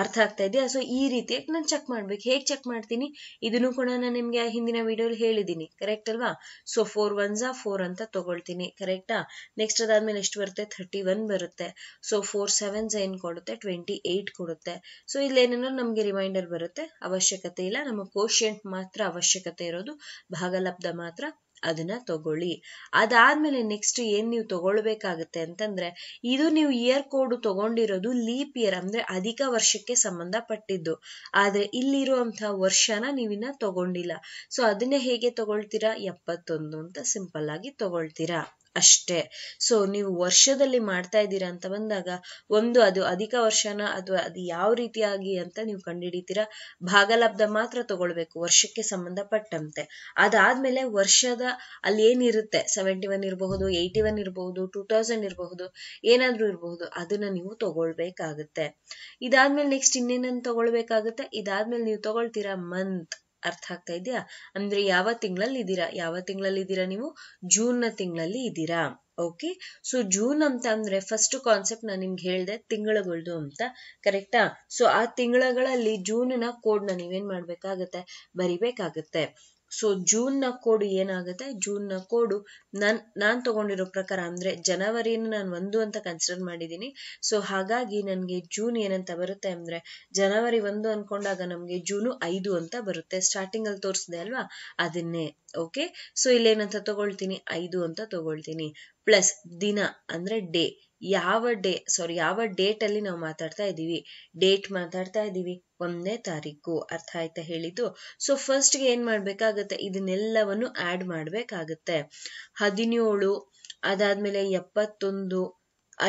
ಅರ್ಥ ಆಗ್ತಾ ಇದೆಯಾ ಸೊ ಈ ರೀತಿಯಾಗಿ ನಾನು ಚೆಕ್ ಮಾಡ್ಬೇಕು ಹೇಗೆ ಚೆಕ್ ಮಾಡ್ತೀನಿ ಇದನ್ನು ಕೂಡ ನಾನು ನಿಮಗೆ ಹಿಂದಿನ ವಿಡಿಯೋಲಿ ಹೇಳಿದ್ದೀನಿ ಕರೆಕ್ಟ್ ಅಲ್ವಾ ಸೊ ಫೋರ್ ಒನ್ಸ್ ಫೋರ್ ಅಂತ ತಗೊಳ್ತೀನಿ ಕರೆಕ್ಟಾ ನೆಕ್ಸ್ಟ್ ಅದಾದ್ಮೇಲೆ ಎಷ್ಟು ಬರುತ್ತೆ ಥರ್ಟಿ ಒನ್ ಬರುತ್ತೆ ಸೊ ಫೋರ್ ಸೆವೆನ್ ಏನ್ ಕೊಡುತ್ತೆ ಟ್ವೆಂಟಿ ಏಟ್ ಕೊಡುತ್ತೆ ಸೊ ಇಲ್ಲೇನೇನೋ ನಮಗೆ ರಿಮೈಂಡರ್ ಬರುತ್ತೆ ಅವಶ್ಯಕತೆ ಇಲ್ಲ ನಮ್ಮ ಕೋಶಿಯಂಟ್ ಮಾತ್ರ ಅವಶ್ಯಕತೆ ಇರೋದು ಭಾಗಲಬ್ಧ ಮಾತ್ರ ಅದನ್ನ ತಗೊಳ್ಳಿ ಅದಾದ್ಮೇಲೆ ನೆಕ್ಸ್ಟ್ ಏನ್ ನೀವು ತಗೊಳ್ಬೇಕಾಗತ್ತೆ ಅಂತಂದ್ರೆ ಇದು ನೀವು ಇಯರ್ ಕೋಡ್ ತಗೊಂಡಿರೋದು ಲೀಪ್ ಇಯರ್ ಅಂದ್ರೆ ಅಧಿಕ ವರ್ಷಕ್ಕೆ ಸಂಬಂಧಪಟ್ಟಿದ್ದು ಆದ್ರೆ ಇಲ್ಲಿರುವಂತಹ ವರ್ಷನ ನೀವಿನ್ನ ತಗೊಂಡಿಲ್ಲ ಸೊ ಅದನ್ನ ಹೇಗೆ ತಗೊಳ್ತೀರಾ ಎಪ್ಪತ್ತೊಂದು ಅಂತ ಸಿಂಪಲ್ ಆಗಿ ತಗೊಳ್ತೀರಾ ಅಷ್ಟೇ ಸೊ ನೀವು ವರ್ಷದಲ್ಲಿ ಮಾಡ್ತಾ ಇದ್ದೀರಾ ಅಂತ ಬಂದಾಗ ಒಂದು ಅದು ಅಧಿಕ ವರ್ಷನ ಅಥವಾ ಅದು ಯಾವ ರೀತಿಯಾಗಿ ಅಂತ ನೀವು ಕಂಡುಹಿಡಿತೀರಾ ಭಾಗಲಬ್ಧ ಮಾತ್ರ ತಗೊಳ್ಬೇಕು ವರ್ಷಕ್ಕೆ ಸಂಬಂಧಪಟ್ಟಂತೆ ಅದಾದ್ಮೇಲೆ ವರ್ಷದ ಅಲ್ಲಿ ಏನಿರುತ್ತೆ ಸೆವೆಂಟಿ ಒನ್ ಇರಬಹುದು ಏಯ್ಟಿ ಒನ್ ಇರಬಹುದು ಟೂ ತೌಸಂಡ್ ಇರಬಹುದು ಏನಾದ್ರೂ ಇರಬಹುದು ಅದನ್ನ ನೀವು ತಗೊಳ್ಬೇಕಾಗುತ್ತೆ ಇದಾದ್ಮೇಲೆ ನೆಕ್ಸ್ಟ್ ಇನ್ನೇನನ್ನು ತಗೊಳ್ಬೇಕಾಗುತ್ತೆ ಇದಾದ್ಮೇಲೆ ನೀವು ತಗೊಳ್ತೀರಾ ಮಂತ್ ಅರ್ಥ ಆಗ್ತಾ ಇದೆಯಾ ಅಂದ್ರೆ ಯಾವ ತಿಂಗಳಲ್ಲಿ ಇದ್ದೀರಾ ಯಾವ ತಿಂಗಳಲ್ಲಿ ಇದ್ದೀರಾ ನೀವು ಜೂನ್ ನ ತಿಂಗಳಲ್ಲಿ ಇದ್ದೀರಾ ಓಕೆ ಸೊ ಜೂನ್ ಅಂತ ಅಂದ್ರೆ ಫಸ್ಟ್ ಕಾನ್ಸೆಪ್ಟ್ ನಾನು ನಿಮ್ಗೆ ಹೇಳಿದೆ ತಿಂಗಳಗಳದು ಅಂತ ಕರೆಕ್ಟಾ ಸೊ ಆ ತಿಂಗಳಗಳಲ್ಲಿ ಜೂನ್ನ ಕೋಡ್ನ ನೀವೇನ್ ಮಾಡ್ಬೇಕಾಗತ್ತೆ ಬರಿಬೇಕಾಗತ್ತೆ ಸೊ ಜೂನ್ನ ಕೋಡು ಏನಾಗುತ್ತೆ ಜೂನ್ನ ಕೋಡು ನನ್ ನಾನು ತಗೊಂಡಿರೋ ಪ್ರಕಾರ ಅಂದರೆ ಜನವರಿನ ನಾನು ಒಂದು ಅಂತ ಕನ್ಸಿಡರ್ ಮಾಡಿದ್ದೀನಿ ಸೊ ಹಾಗಾಗಿ ನನಗೆ ಜೂನ್ ಏನಂತ ಬರುತ್ತೆ ಅಂದರೆ ಜನವರಿ ಒಂದು ಅಂದ್ಕೊಂಡಾಗ ನಮಗೆ ಜೂನು ಐದು ಅಂತ ಬರುತ್ತೆ ಸ್ಟಾರ್ಟಿಂಗಲ್ಲಿ ತೋರಿಸಿದೆ ಅಲ್ವಾ ಅದನ್ನೇ ಓಕೆ ಸೊ ಇಲ್ಲೇನಂತ ತಗೊಳ್ತೀನಿ ಐದು ಅಂತ ತಗೊಳ್ತೀನಿ ಪ್ಲಸ್ ದಿನ ಅಂದರೆ ಡೇ ಯಾವ ಡೇ ಸಾರಿ ಯಾವ ಡೇಟ್ ಅಲ್ಲಿ ನಾವು ಮಾತಾಡ್ತಾ ಇದ್ದೀವಿ ಡೇಟ್ ಮಾತಾಡ್ತಾ ಇದ್ದೀವಿ ಒಂದನೇ ತಾರೀಕು ಅರ್ಥ ಆಯ್ತಾ ಹೇಳಿದ್ದು ಸೊ ಫಸ್ಟ್ಗೆ ಏನ್ ಮಾಡ್ಬೇಕಾಗತ್ತೆ ಇದನ್ನೆಲ್ಲವನ್ನು ಆಡ್ ಮಾಡ್ಬೇಕಾಗತ್ತೆ ಹದಿನೇಳು ಅದಾದ್ಮೇಲೆ ಎಪ್ಪತ್ತೊಂದು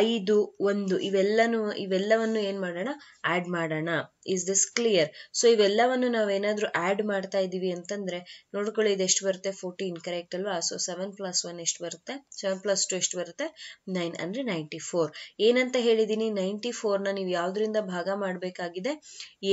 ಐದು ಒಂದು ಇವೆಲ್ಲನು ಇವೆಲ್ಲವನ್ನು ಏನು ಮಾಡೋಣ ಆ್ಯಡ್ ಮಾಡೋಣ ಇಸ್ ದಿಸ್ ಕ್ಲಿಯರ್ ಸೊ ಇವೆಲ್ಲವನ್ನು ನಾವೇನಾದರೂ ಆ್ಯಡ್ ಮಾಡ್ತಾ ಇದೀವಿ ಅಂತಂದ್ರೆ ನೋಡ್ಕೊಳ್ಳಿ ಇದು ಎಷ್ಟು ಬರುತ್ತೆ ಫೋರ್ಟೀನ್ ಕರೆಕ್ಟ್ ಅಲ್ವಾ ಸೊ ಸೆವೆನ್ ಪ್ಲಸ್ ಒನ್ ಎಷ್ಟು ಬರುತ್ತೆ ಸೆವೆನ್ ಪ್ಲಸ್ ಟು ಎಷ್ಟು ಬರುತ್ತೆ ನೈನ್ ಅಂದ್ರೆ ನೈಂಟಿ ಫೋರ್ ಏನಂತ ಹೇಳಿದೀನಿ ನೈಂಟಿ ಫೋರ್ನ ನೀವು ಯಾವುದರಿಂದ ಭಾಗ ಮಾಡಬೇಕಾಗಿದೆ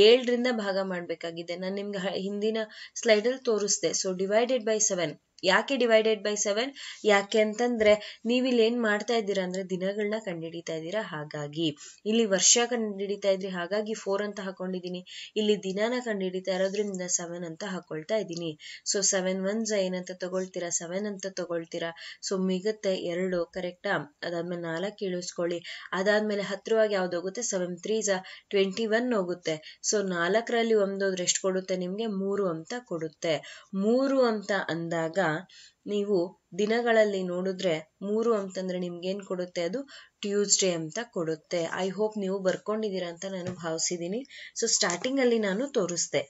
ಏಳರಿಂದ ಭಾಗ ಮಾಡಬೇಕಾಗಿದೆ ನಾನು ನಿಮ್ಗೆ ಹಿಂದಿನ ಸ್ಲೈಡಲ್ಲಿ ತೋರಿಸ್ದೆ ಸೊ ಡಿವೈಡೆಡ್ ಬೈ ಸೆವೆನ್ ಯಾಕೆ ಡಿವೈಡೆಡ್ ಬೈ ಸೆವೆನ್ ಯಾಕೆ ಅಂತಂದ್ರೆ ನೀವು ಇಲ್ಲಿ ಏನ್ ಮಾಡ್ತಾ ಇದ್ದೀರಾ ಅಂದ್ರೆ ದಿನಗಳನ್ನ ಹಿಡಿತಾ ಇದ್ದೀರಾ ಹಾಗಾಗಿ ಇಲ್ಲಿ ವರ್ಷ ಹಿಡಿತಾ ಇದ್ರಿ ಹಾಗಾಗಿ ಫೋರ್ ಅಂತ ಹಾಕೊಂಡಿದ್ದೀನಿ ಇಲ್ಲಿ ದಿನಾನ ಹಿಡಿತಾ ಇರೋದ್ರಿಂದ ಸೆವೆನ್ ಅಂತ ಹಾಕೊಳ್ತಾ ಇದ್ದೀನಿ ಸೊ ಸೆವೆನ್ ಒನ್ ಏನಂತ ತಗೊಳ್ತೀರಾ ಸೆವೆನ್ ಅಂತ ತಗೊಳ್ತೀರಾ ಸೊ ಮಿಗುತ್ತೆ ಎರಡು ಕರೆಕ್ಟಾ ಅದಾದ್ಮೇಲೆ ನಾಲ್ಕು ಇಳಿಸ್ಕೊಳ್ಳಿ ಅದಾದ್ಮೇಲೆ ಹತ್ರವಾಗಿ ಯಾವ್ದು ಹೋಗುತ್ತೆ ಸೆವೆನ್ ತ್ರೀ ಟ್ವೆಂಟಿ ಒನ್ ಹೋಗುತ್ತೆ ಸೊ ನಾಲ್ಕರಲ್ಲಿ ಒಂದೋದ್ರೆ ಎಷ್ಟು ಕೊಡುತ್ತೆ ನಿಮ್ಗೆ ಮೂರು ಅಂತ ಕೊಡುತ್ತೆ ಮೂರು ಅಂತ ಅಂದಾಗ ನೀವು ದಿನಗಳಲ್ಲಿ ನೋಡಿದ್ರೆ ಮೂರು ನಿಮ್ಗೆ ನಿಮ್ಗೇನ್ ಕೊಡುತ್ತೆ ಅದು ಟ್ಯೂಸ್ಡೇ ಅಂತ ಕೊಡುತ್ತೆ ಐ ಹೋಪ್ ನೀವು ಬರ್ಕೊಂಡಿದೀರ ಅಂತ ನಾನು ಭಾವಿಸಿದೀನಿ ಸೊ ಸ್ಟಾರ್ಟಿಂಗ್ ಅಲ್ಲಿ ನಾನು ತೋರಿಸ್ದೆ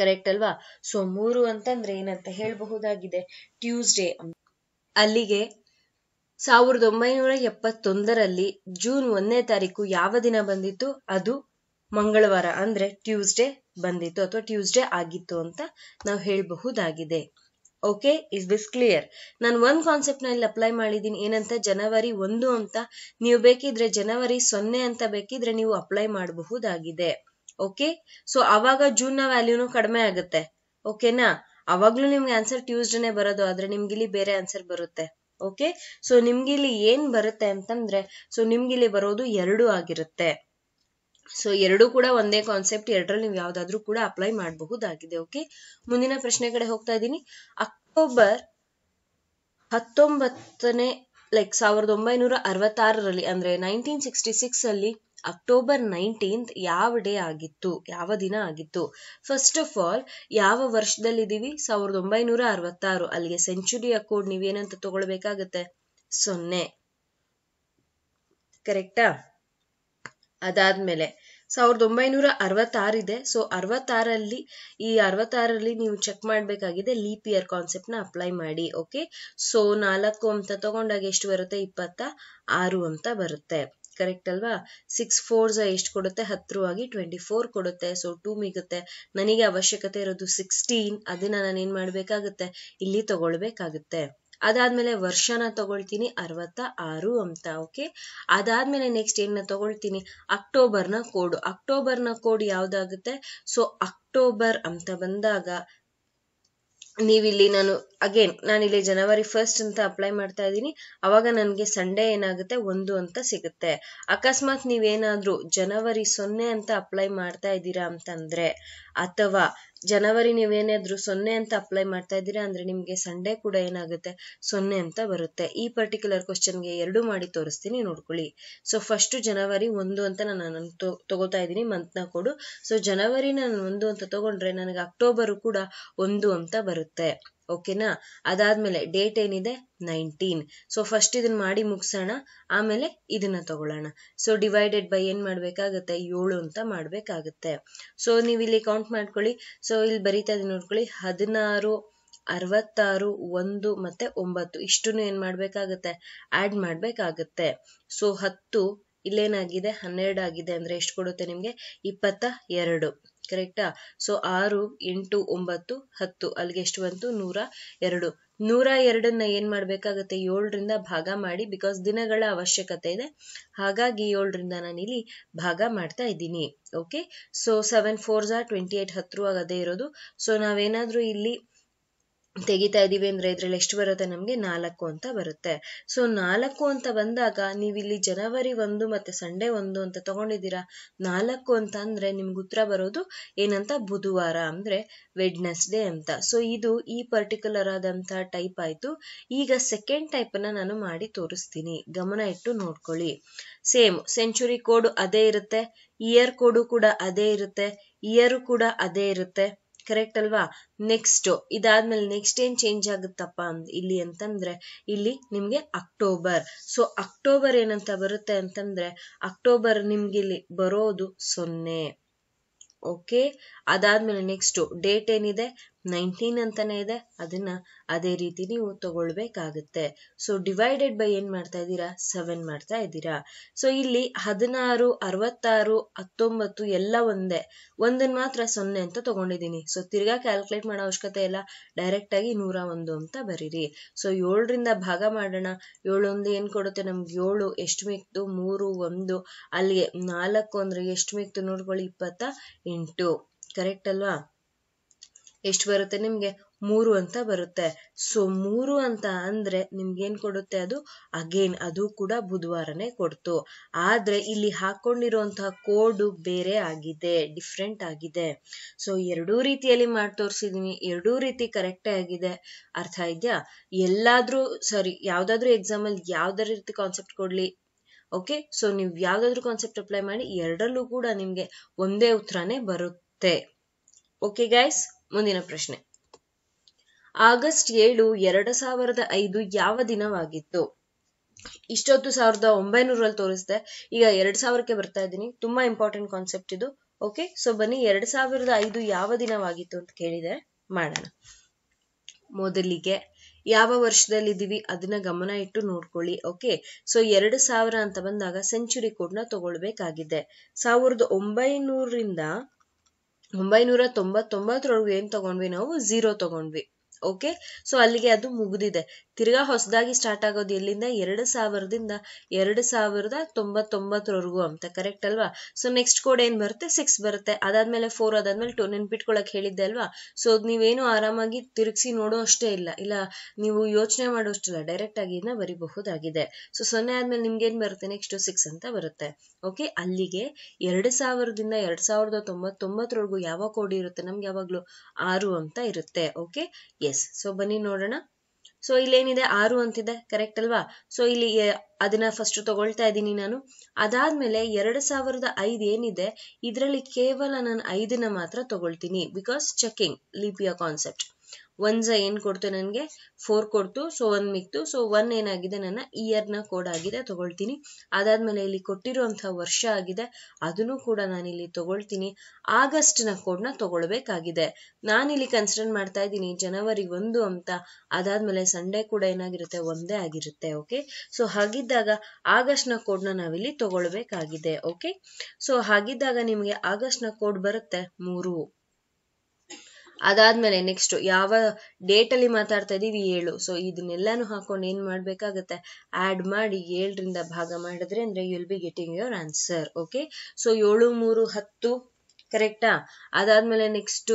ಕರೆಕ್ಟ್ ಅಲ್ವಾ ಸೊ ಮೂರು ಅಂತಂದ್ರೆ ಏನಂತ ಹೇಳಬಹುದಾಗಿದೆ ಟ್ಯೂಸ್ಡೇ ಅಲ್ಲಿಗೆ ಸಾವಿರದ ಒಂಬೈನೂರ ಎಪ್ಪತ್ತೊಂದರಲ್ಲಿ ಜೂನ್ ಒಂದನೇ ತಾರೀಕು ಯಾವ ದಿನ ಬಂದಿತ್ತು ಅದು ಮಂಗಳವಾರ ಅಂದ್ರೆ ಟ್ಯೂಸ್ಡೇ ಬಂದಿತ್ತು ಅಥವಾ ಟ್ಯೂಸ್ಡೇ ಆಗಿತ್ತು ಅಂತ ನಾವು ಹೇಳಬಹುದಾಗಿದೆ ಓಕೆ ಇಸ್ ದಿಸ್ ಕ್ಲಿಯರ್ ನಾನು ಒಂದು ಕಾನ್ಸೆಪ್ಟ್ನ ಇಲ್ಲಿ ಅಪ್ಲೈ ಮಾಡಿದೀನಿ ಏನಂತ ಜನವರಿ ಒಂದು ಅಂತ ನೀವು ಬೇಕಿದ್ರೆ ಜನವರಿ ಸೊನ್ನೆ ಅಂತ ಬೇಕಿದ್ರೆ ನೀವು ಅಪ್ಲೈ ಮಾಡಬಹುದಾಗಿದೆ ಓಕೆ ಸೊ ಅವಾಗ ಜೂನ್ನ ವ್ಯಾಲ್ಯೂನು ಕಡಿಮೆ ಆಗುತ್ತೆ ಓಕೆನಾ ಅವಾಗ್ಲೂ ನಿಮ್ಗೆ ಆನ್ಸರ್ ಟ್ಯೂಸ್ಡೇನೆ ಬರೋದು ಆದ್ರೆ ನಿಮ್ಗೆ ಇಲ್ಲಿ ಬೇರೆ ಆನ್ಸರ್ ಬರುತ್ತೆ ಓಕೆ ಸೊ ನಿಮ್ಗೆ ಇಲ್ಲಿ ಏನ್ ಬರುತ್ತೆ ಅಂತಂದ್ರೆ ಸೊ ನಿಮ್ಗೆ ಇಲ್ಲಿ ಬರೋದು ಎರಡು ಆಗಿರುತ್ತೆ ಸೊ ಎರಡೂ ಕೂಡ ಒಂದೇ ಕಾನ್ಸೆಪ್ಟ್ ಎರಡರಲ್ಲಿ ನೀವು ಯಾವ್ದಾದ್ರೂ ಕೂಡ ಅಪ್ಲೈ ಮಾಡಬಹುದಾಗಿದೆ ಓಕೆ ಮುಂದಿನ ಪ್ರಶ್ನೆ ಕಡೆ ಹೋಗ್ತಾ ಇದ್ದೀನಿ ಅಕ್ಟೋಬರ್ ಹತ್ತೊಂಬತ್ತನೇ ಲೈಕ್ ಸಾವಿರದ ಒಂಬೈನೂರ ಅರವತ್ತಾರರಲ್ಲಿ ಅಂದ್ರೆ ನೈನ್ಟೀನ್ ಸಿಕ್ಸ್ಟಿ ಸಿಕ್ಸ್ ಅಲ್ಲಿ ಅಕ್ಟೋಬರ್ ನೈನ್ಟೀನ್ತ್ ಯಾವ ಡೇ ಆಗಿತ್ತು ಯಾವ ದಿನ ಆಗಿತ್ತು ಫಸ್ಟ್ ಆಫ್ ಆಲ್ ಯಾವ ವರ್ಷದಲ್ಲಿದ್ದೀವಿ ಸಾವಿರದ ಒಂಬೈನೂರ ಅರವತ್ತಾರು ಅಲ್ಲಿಗೆ ಸೆಂಚುರಿ ಕೋಡ್ ನೀವೇನಂತ ತಗೊಳ್ಬೇಕಾಗತ್ತೆ ಸೊನ್ನೆ ಕರೆಕ್ಟಾ ಅದಾದ್ಮೇಲೆ ಸಾವಿರದ ಒಂಬೈನೂರ ಅರವತ್ತಾರು ಇದೆ ಸೊ ಅರವತ್ತಾರಲ್ಲಿ ಈ ಅರವತ್ತಾರಲ್ಲಿ ನೀವು ಚೆಕ್ ಮಾಡಬೇಕಾಗಿದೆ ಲೀಪ್ ಇಯರ್ ನ ಅಪ್ಲೈ ಮಾಡಿ ಓಕೆ ಸೊ ನಾಲ್ಕು ಅಂತ ತಗೊಂಡಾಗ ಎಷ್ಟು ಬರುತ್ತೆ ಇಪ್ಪತ್ತ ಆರು ಅಂತ ಬರುತ್ತೆ ಕರೆಕ್ಟ್ ಅಲ್ವಾ ಸಿಕ್ಸ್ ಫೋರ್ಸ್ ಎಷ್ಟು ಕೊಡುತ್ತೆ ಹತ್ರ ಆಗಿ ಟ್ವೆಂಟಿ ಫೋರ್ ಕೊಡುತ್ತೆ ಸೊ ಟೂ ಮಿಗುತ್ತೆ ನನಗೆ ಅವಶ್ಯಕತೆ ಇರೋದು ಸಿಕ್ಸ್ಟೀನ್ ಅದನ್ನ ನಾನು ಏನ್ ಮಾಡ್ಬೇಕಾಗುತ್ತೆ ಇಲ್ಲಿ ತಗೊಳ್ಬೇಕಾಗುತ್ತೆ ಅದಾದ್ಮೇಲೆ ವರ್ಷನ ತಗೊಳ್ತೀನಿ ಅರವತ್ತ ಆರು ಅಂತ ಓಕೆ ಅದಾದ್ಮೇಲೆ ನೆಕ್ಸ್ಟ್ ಏನ ತಗೊಳ್ತೀನಿ ಅಕ್ಟೋಬರ್ನ ಕೋಡ್ ಅಕ್ಟೋಬರ್ನ ಕೋಡ್ ಯಾವ್ದಾಗುತ್ತೆ ಸೊ ಅಕ್ಟೋಬರ್ ಅಂತ ಬಂದಾಗ ನೀವಿಲ್ಲಿ ನಾನು ಅಗೇನ್ ನಾನಿಲ್ಲಿ ಜನವರಿ ಫಸ್ಟ್ ಅಂತ ಅಪ್ಲೈ ಮಾಡ್ತಾ ಇದ್ದೀನಿ ಅವಾಗ ನನಗೆ ಸಂಡೇ ಏನಾಗುತ್ತೆ ಒಂದು ಅಂತ ಸಿಗುತ್ತೆ ಅಕಸ್ಮಾತ್ ನೀವೇನಾದ್ರೂ ಜನವರಿ ಸೊನ್ನೆ ಅಂತ ಅಪ್ಲೈ ಮಾಡ್ತಾ ಇದ್ದೀರಾ ಅಂತಂದ್ರೆ ಅಥವಾ ಜನವರಿ ನೀವೇನಾದ್ರೂ ಸೊನ್ನೆ ಅಂತ ಅಪ್ಲೈ ಮಾಡ್ತಾ ಇದ್ದೀರಾ ಅಂದ್ರೆ ನಿಮಗೆ ಸಂಡೇ ಕೂಡ ಏನಾಗುತ್ತೆ ಸೊನ್ನೆ ಅಂತ ಬರುತ್ತೆ ಈ ಪರ್ಟಿಕ್ಯುಲರ್ ಕ್ವಶನ್ಗೆ ಎರಡು ಮಾಡಿ ತೋರಿಸ್ತೀನಿ ನೋಡ್ಕೊಳ್ಳಿ ಸೊ ಫಸ್ಟ್ ಜನವರಿ ಒಂದು ಅಂತ ನಾನು ತಗೋತಾ ಇದ್ದೀನಿ ಮಂತ್ನ ಕೊಡು ಸೊ ಜನವರಿ ನಾನು ಒಂದು ಅಂತ ತಗೊಂಡ್ರೆ ನನಗೆ ಅಕ್ಟೋಬರ್ ಕೂಡ ಒಂದು ಅಂತ ಬರುತ್ತೆ ಓಕೆನಾ ಅದಾದ್ಮೇಲೆ ಡೇಟ್ ಏನಿದೆ ನೈನ್ಟೀನ್ ಸೊ ಫಸ್ಟ್ ಇದನ್ನ ಮಾಡಿ ಮುಗಿಸೋಣ ಆಮೇಲೆ ಇದನ್ನ ತಗೊಳ್ಳೋಣ ಸೊ ಡಿವೈಡೆಡ್ ಬೈ ಏನ್ ಮಾಡ್ಬೇಕಾಗತ್ತೆ ಏಳು ಅಂತ ಮಾಡ್ಬೇಕಾಗತ್ತೆ ಸೊ ನೀವ್ ಇಲ್ಲಿ ಕೌಂಟ್ ಮಾಡ್ಕೊಳ್ಳಿ ಸೊ ಇಲ್ಲಿ ಬರೀತಾ ಇದೀನಿ ನೋಡ್ಕೊಳ್ಳಿ ಹದಿನಾರು ಅರವತ್ತಾರು ಒಂದು ಮತ್ತೆ ಒಂಬತ್ತು ಇಷ್ಟನ್ನು ಏನ್ ಮಾಡ್ಬೇಕಾಗತ್ತೆ ಆಡ್ ಮಾಡ್ಬೇಕಾಗತ್ತೆ ಸೊ ಹತ್ತು ಇಲ್ಲೇನಾಗಿದೆ ಹನ್ನೆರಡು ಆಗಿದೆ ಅಂದರೆ ಎಷ್ಟು ಕೊಡುತ್ತೆ ನಿಮಗೆ ಇಪ್ಪತ್ತ ಎರಡು ಕರೆಕ್ಟಾ ಸೊ ಆರು ಎಂಟು ಒಂಬತ್ತು ಹತ್ತು ಅಲ್ಲಿಗೆ ಎಷ್ಟು ಬಂತು ನೂರ ಎರಡು ನೂರ ಎರಡನ್ನ ಏನು ಮಾಡ್ಬೇಕಾಗತ್ತೆ ಏಳರಿಂದ ಭಾಗ ಮಾಡಿ ಬಿಕಾಸ್ ದಿನಗಳ ಅವಶ್ಯಕತೆ ಇದೆ ಹಾಗಾಗಿ ಏಳರಿಂದ ಇಲ್ಲಿ ಭಾಗ ಮಾಡ್ತಾ ಇದ್ದೀನಿ okay so seven fours twenty eight ಹತ್ರ ಆಗದೇ ಇರೋದು ಸೊ ನಾವೇನಾದರೂ ಇಲ್ಲಿ ತೆಗಿತಾ ಇದ್ದೀವಿ ಅಂದರೆ ಇದರಲ್ಲಿ ಎಷ್ಟು ಬರುತ್ತೆ ನಮಗೆ ನಾಲ್ಕು ಅಂತ ಬರುತ್ತೆ ಸೊ ನಾಲ್ಕು ಅಂತ ಬಂದಾಗ ನೀವಿಲ್ಲಿ ಜನವರಿ ಒಂದು ಮತ್ತು ಸಂಡೇ ಒಂದು ಅಂತ ತಗೊಂಡಿದ್ದೀರಾ ನಾಲ್ಕು ಅಂತ ಅಂದರೆ ನಿಮ್ಗೆ ಉತ್ತರ ಬರೋದು ಏನಂತ ಬುಧವಾರ ಅಂದರೆ ವೆಡ್ನೆಸ್ಡೇ ಅಂತ ಸೊ ಇದು ಈ ಪರ್ಟಿಕ್ಯುಲರ್ ಆದಂಥ ಟೈಪ್ ಆಯಿತು ಈಗ ಸೆಕೆಂಡ್ ಟೈಪನ್ನು ನಾನು ಮಾಡಿ ತೋರಿಸ್ತೀನಿ ಗಮನ ಇಟ್ಟು ನೋಡ್ಕೊಳ್ಳಿ ಸೇಮ್ ಸೆಂಚುರಿ ಕೋಡ್ ಅದೇ ಇರುತ್ತೆ ಇಯರ್ ಕೋಡು ಕೂಡ ಅದೇ ಇರುತ್ತೆ ಇಯರು ಕೂಡ ಅದೇ ಇರುತ್ತೆ ಕರೆಕ್ಟ್ ಅಲ್ವಾ ನೆಕ್ಸ್ಟ್ ಇದಾದ್ಮೇಲೆ ನೆಕ್ಸ್ಟ್ ಏನ್ ಚೇಂಜ್ ಆಗುತ್ತಪ್ಪ ಅಂದ್ ಇಲ್ಲಿ ಅಂತಂದ್ರೆ ಇಲ್ಲಿ ನಿಮ್ಗೆ ಅಕ್ಟೋಬರ್ ಸೊ ಅಕ್ಟೋಬರ್ ಏನಂತ ಬರುತ್ತೆ ಅಂತಂದ್ರೆ ಅಕ್ಟೋಬರ್ ನಿಮ್ಗೆ ಇಲ್ಲಿ ಬರೋದು ಸೊನ್ನೆ ಓಕೆ ಅದಾದ್ಮೇಲೆ ನೆಕ್ಸ್ಟ್ ಡೇಟ್ ಏನಿದೆ ನೈನ್ಟೀನ್ ಅಂತಾನೆ ಇದೆ ಅದನ್ನ ಅದೇ ರೀತಿ ನೀವು ತಗೊಳ್ಬೇಕಾಗುತ್ತೆ ಸೊ ಡಿವೈಡೆಡ್ ಬೈ ಏನ್ ಮಾಡ್ತಾ ಇದ್ದೀರಾ ಸೆವೆನ್ ಮಾಡ್ತಾ ಇದ್ದೀರಾ ಸೊ ಇಲ್ಲಿ ಹದಿನಾರು ಅರವತ್ತಾರು ಹತ್ತೊಂಬತ್ತು ಎಲ್ಲ ಒಂದೇ ಒಂದನ್ ಮಾತ್ರ ಸೊನ್ನೆ ಅಂತ ತಗೊಂಡಿದ್ದೀನಿ ಸೊ ತಿರ್ಗಾ ಕ್ಯಾಲ್ಕುಲೇಟ್ ಮಾಡೋ ಅವಶ್ಯಕತೆ ಇಲ್ಲ ಡೈರೆಕ್ಟ್ ಆಗಿ ನೂರ ಒಂದು ಅಂತ ಬರೀರಿ ಸೊ ಏಳರಿಂದ ಭಾಗ ಮಾಡೋಣ ಏಳೊಂದು ಏನ್ ಕೊಡುತ್ತೆ ನಮ್ಗೆ ಏಳು ಎಷ್ಟು ಮಿಕ್ತು ಮೂರು ಒಂದು ಅಲ್ಲಿಗೆ ನಾಲ್ಕು ಅಂದ್ರೆ ಎಷ್ಟು ಮಿಕ್ತು ನೋಡ್ಕೊಳ್ಳಿ ಇಪ್ಪತ್ತ ಎಂಟು ಕರೆಕ್ಟ್ ಅಲ್ವಾ ಎಷ್ಟು ಬರುತ್ತೆ ನಿಮಗೆ ಮೂರು ಅಂತ ಬರುತ್ತೆ ಸೊ ಮೂರು ಅಂತ ಅಂದ್ರೆ ಏನ್ ಕೊಡುತ್ತೆ ಅದು ಅಗೇನ್ ಅದು ಕೂಡ ಬುಧವಾರನೇ ಕೊಡ್ತು ಆದ್ರೆ ಇಲ್ಲಿ ಹಾಕೊಂಡಿರುವಂತಹ ಕೋಡ್ ಬೇರೆ ಆಗಿದೆ ಡಿಫ್ರೆಂಟ್ ಆಗಿದೆ ಸೊ ಎರಡೂ ರೀತಿಯಲ್ಲಿ ಮಾಡಿ ತೋರಿಸಿದೀನಿ ಎರಡೂ ರೀತಿ ಕರೆಕ್ಟ್ ಆಗಿದೆ ಅರ್ಥ ಇದೆಯಾ ಎಲ್ಲಾದ್ರೂ ಸಾರಿ ಯಾವ್ದಾದ್ರು ಎಕ್ಸಾಮ್ ಅಲ್ಲಿ ರೀತಿ ಕಾನ್ಸೆಪ್ಟ್ ಕೊಡ್ಲಿ ಓಕೆ ಸೊ ನೀವು ಯಾವ್ದಾದ್ರು ಕಾನ್ಸೆಪ್ಟ್ ಅಪ್ಲೈ ಮಾಡಿ ಎರಡರಲ್ಲೂ ಕೂಡ ನಿಮ್ಗೆ ಒಂದೇ ಉತ್ತರನೇ ಬರುತ್ತೆ ಓಕೆ ಗೈಸ್ ಮುಂದಿನ ಪ್ರಶ್ನೆ ಆಗಸ್ಟ್ ಏಳು ಎರಡು ಸಾವಿರದ ಐದು ಯಾವ ದಿನವಾಗಿತ್ತು ಇಷ್ಟೊತ್ತು ಸಾವಿರದ ಒಂಬೈನೂರಲ್ಲಿ ತೋರಿಸ್ದೆ ಈಗ ಎರಡ್ ಸಾವಿರಕ್ಕೆ ಬರ್ತಾ ಇದ್ದೀನಿ ತುಂಬಾ ಇಂಪಾರ್ಟೆಂಟ್ ಕಾನ್ಸೆಪ್ಟ್ ಇದು ಓಕೆ ಸೊ ಬನ್ನಿ ಎರಡ್ ಸಾವಿರದ ಐದು ಯಾವ ದಿನವಾಗಿತ್ತು ಅಂತ ಕೇಳಿದೆ ಮಾಡೋಣ ಮೊದಲಿಗೆ ಯಾವ ವರ್ಷದಲ್ಲಿ ಇದೀವಿ ಅದನ್ನ ಗಮನ ಇಟ್ಟು ನೋಡ್ಕೊಳ್ಳಿ ಓಕೆ ಸೊ ಎರಡು ಸಾವಿರ ಅಂತ ಬಂದಾಗ ಸೆಂಚುರಿ ಕೋಡ್ನ ತಗೊಳ್ಬೇಕಾಗಿದೆ ಸಾವಿರದ ಒಂಬೈನೂರಿಂದ ಒಂಬೈನೂರ ತೊಂಬತ್ತೊಂಬತ್ತರೊಳಗೆ ಏನು ತಗೊಂಡ್ವಿ ನಾವು ಝೀರೋ ತಗೊಂಡ್ವಿ ಓಕೆ ಸೊ ಅಲ್ಲಿಗೆ ಅದು ಮುಗಿದಿದೆ ತಿರ್ಗಾ ಹೊಸದಾಗಿ ಸ್ಟಾರ್ಟ್ ಆಗೋದು ಎಲ್ಲಿಂದ ಎರಡು ಸಾವಿರದಿಂದ ಎರಡು ಸಾವಿರದ ತೊಂಬತ್ತೊಂಬತ್ತರವರೆಗೂ ಅಂತ ಕರೆಕ್ಟ್ ಅಲ್ವಾ ಸೊ ನೆಕ್ಸ್ಟ್ ಕೋಡ್ ಏನು ಬರುತ್ತೆ ಸಿಕ್ಸ್ ಬರುತ್ತೆ ಅದಾದ್ಮೇಲೆ ಫೋರ್ ಅದಾದ್ಮೇಲೆ ಟು ನೆನ್ಪಿಟ್ಕೊಳ್ಳೋಕೆ ಹೇಳಿದ್ದೆ ಅಲ್ವಾ ಸೊ ನೀವೇನು ಆರಾಮಾಗಿ ತಿರುಗಿಸಿ ನೋಡೋ ಅಷ್ಟೇ ಇಲ್ಲ ಇಲ್ಲ ನೀವು ಯೋಚನೆ ಅಷ್ಟಿಲ್ಲ ಡೈರೆಕ್ಟ್ ಆಗಿ ಇದನ್ನ ಬರಿಬಹುದಾಗಿದೆ ಸೊ ಸೊನ್ನೆ ಆದ್ಮೇಲೆ ನಿಮ್ಗೆ ಏನ್ ಬರುತ್ತೆ ನೆಕ್ಸ್ಟ್ ಸಿಕ್ಸ್ ಅಂತ ಬರುತ್ತೆ ಓಕೆ ಅಲ್ಲಿಗೆ ಎರಡು ಸಾವಿರದಿಂದ ಎರಡ್ ಸಾವಿರದ ತೊಂಬತ್ತೊಂಬತ್ತರವರೆಗೂ ಯಾವ ಕೋಡ್ ಇರುತ್ತೆ ನಮ್ಗೆ ಯಾವಾಗ್ಲೂ ಆರು ಅಂತ ಇರುತ್ತೆ ಓಕೆ ಸೊ ಬನ್ನಿ ನೋಡೋಣ ಸೊ ಏನಿದೆ ಆರು ಅಂತಿದೆ ಕರೆಕ್ಟ್ ಅಲ್ವಾ ಸೊ ಇಲ್ಲಿ ಅದನ್ನ ಫಸ್ಟ್ ತಗೊಳ್ತಾ ಇದ್ದೀನಿ ನಾನು ಅದಾದ್ಮೇಲೆ ಎರಡು ಸಾವಿರದ ಐದು ಏನಿದೆ ಇದರಲ್ಲಿ ಕೇವಲ ನಾನು ಐದನ್ನ ಮಾತ್ರ ತಗೊಳ್ತೀನಿ ಬಿಕಾಸ್ ಚೆಕಿಂಗ್ ಲಿಪಿಯ ಕಾನ್ಸೆಪ್ಟ್ ಒನ್ ಏನ್ ಕೊಡ್ತು ನನ್ಗೆ ಫೋರ್ ಕೊಡ್ತು ಸೊ ಒನ್ ಮಿಕ್ತು ಸೊ ಒನ್ ಏನಾಗಿದೆ ನನ್ನ ಇಯರ್ ನ ಕೋಡ್ ಆಗಿದೆ ತಗೊಳ್ತೀನಿ ಅದಾದ್ಮೇಲೆ ಇಲ್ಲಿ ಕೊಟ್ಟಿರುವಂತಹ ವರ್ಷ ಆಗಿದೆ ಅದನ್ನು ಕೂಡ ನಾನಿಲ್ಲಿ ತಗೊಳ್ತೀನಿ ಆಗಸ್ಟ್ ನ ಕೋಡ್ ನ ತಗೊಳ್ಬೇಕಾಗಿದೆ ನಾನಿಲ್ಲಿ ಕನ್ಸಿಡರ್ ಮಾಡ್ತಾ ಇದ್ದೀನಿ ಜನವರಿ ಒಂದು ಅಂತ ಅದಾದ್ಮೇಲೆ ಸಂಡೇ ಕೂಡ ಏನಾಗಿರುತ್ತೆ ಒಂದೇ ಆಗಿರುತ್ತೆ ಓಕೆ ಸೊ ಹಾಗಿದ್ದಾಗ ಆಗಸ್ಟ್ ನ ಕೋಡ್ ನ ನಾವಿಲ್ಲಿ ತಗೊಳ್ಬೇಕಾಗಿದೆ ಓಕೆ ಸೊ ಹಾಗಿದ್ದಾಗ ನಿಮಗೆ ನ ಕೋಡ್ ಬರುತ್ತೆ ಮೂರು ಅದಾದ್ಮೇಲೆ ನೆಕ್ಸ್ಟ್ ಯಾವ ಡೇಟಲ್ಲಿ ಮಾತಾಡ್ತಾ ಇದೀವಿ ಏಳು ಸೊ ಇದನ್ನೆಲ್ಲಾನು ಹಾಕೊಂಡು ಏನ್ ಮಾಡ್ಬೇಕಾಗತ್ತೆ ಆಡ್ ಮಾಡಿ ಏಳರಿಂದ ಭಾಗ ಮಾಡಿದ್ರೆ you will be getting your answer okay so ಏಳು ಮೂರು ಹತ್ತು ಕರೆಕ್ಟಾ ಅದಾದ್ಮೇಲೆ ನೆಕ್ಸ್ಟ್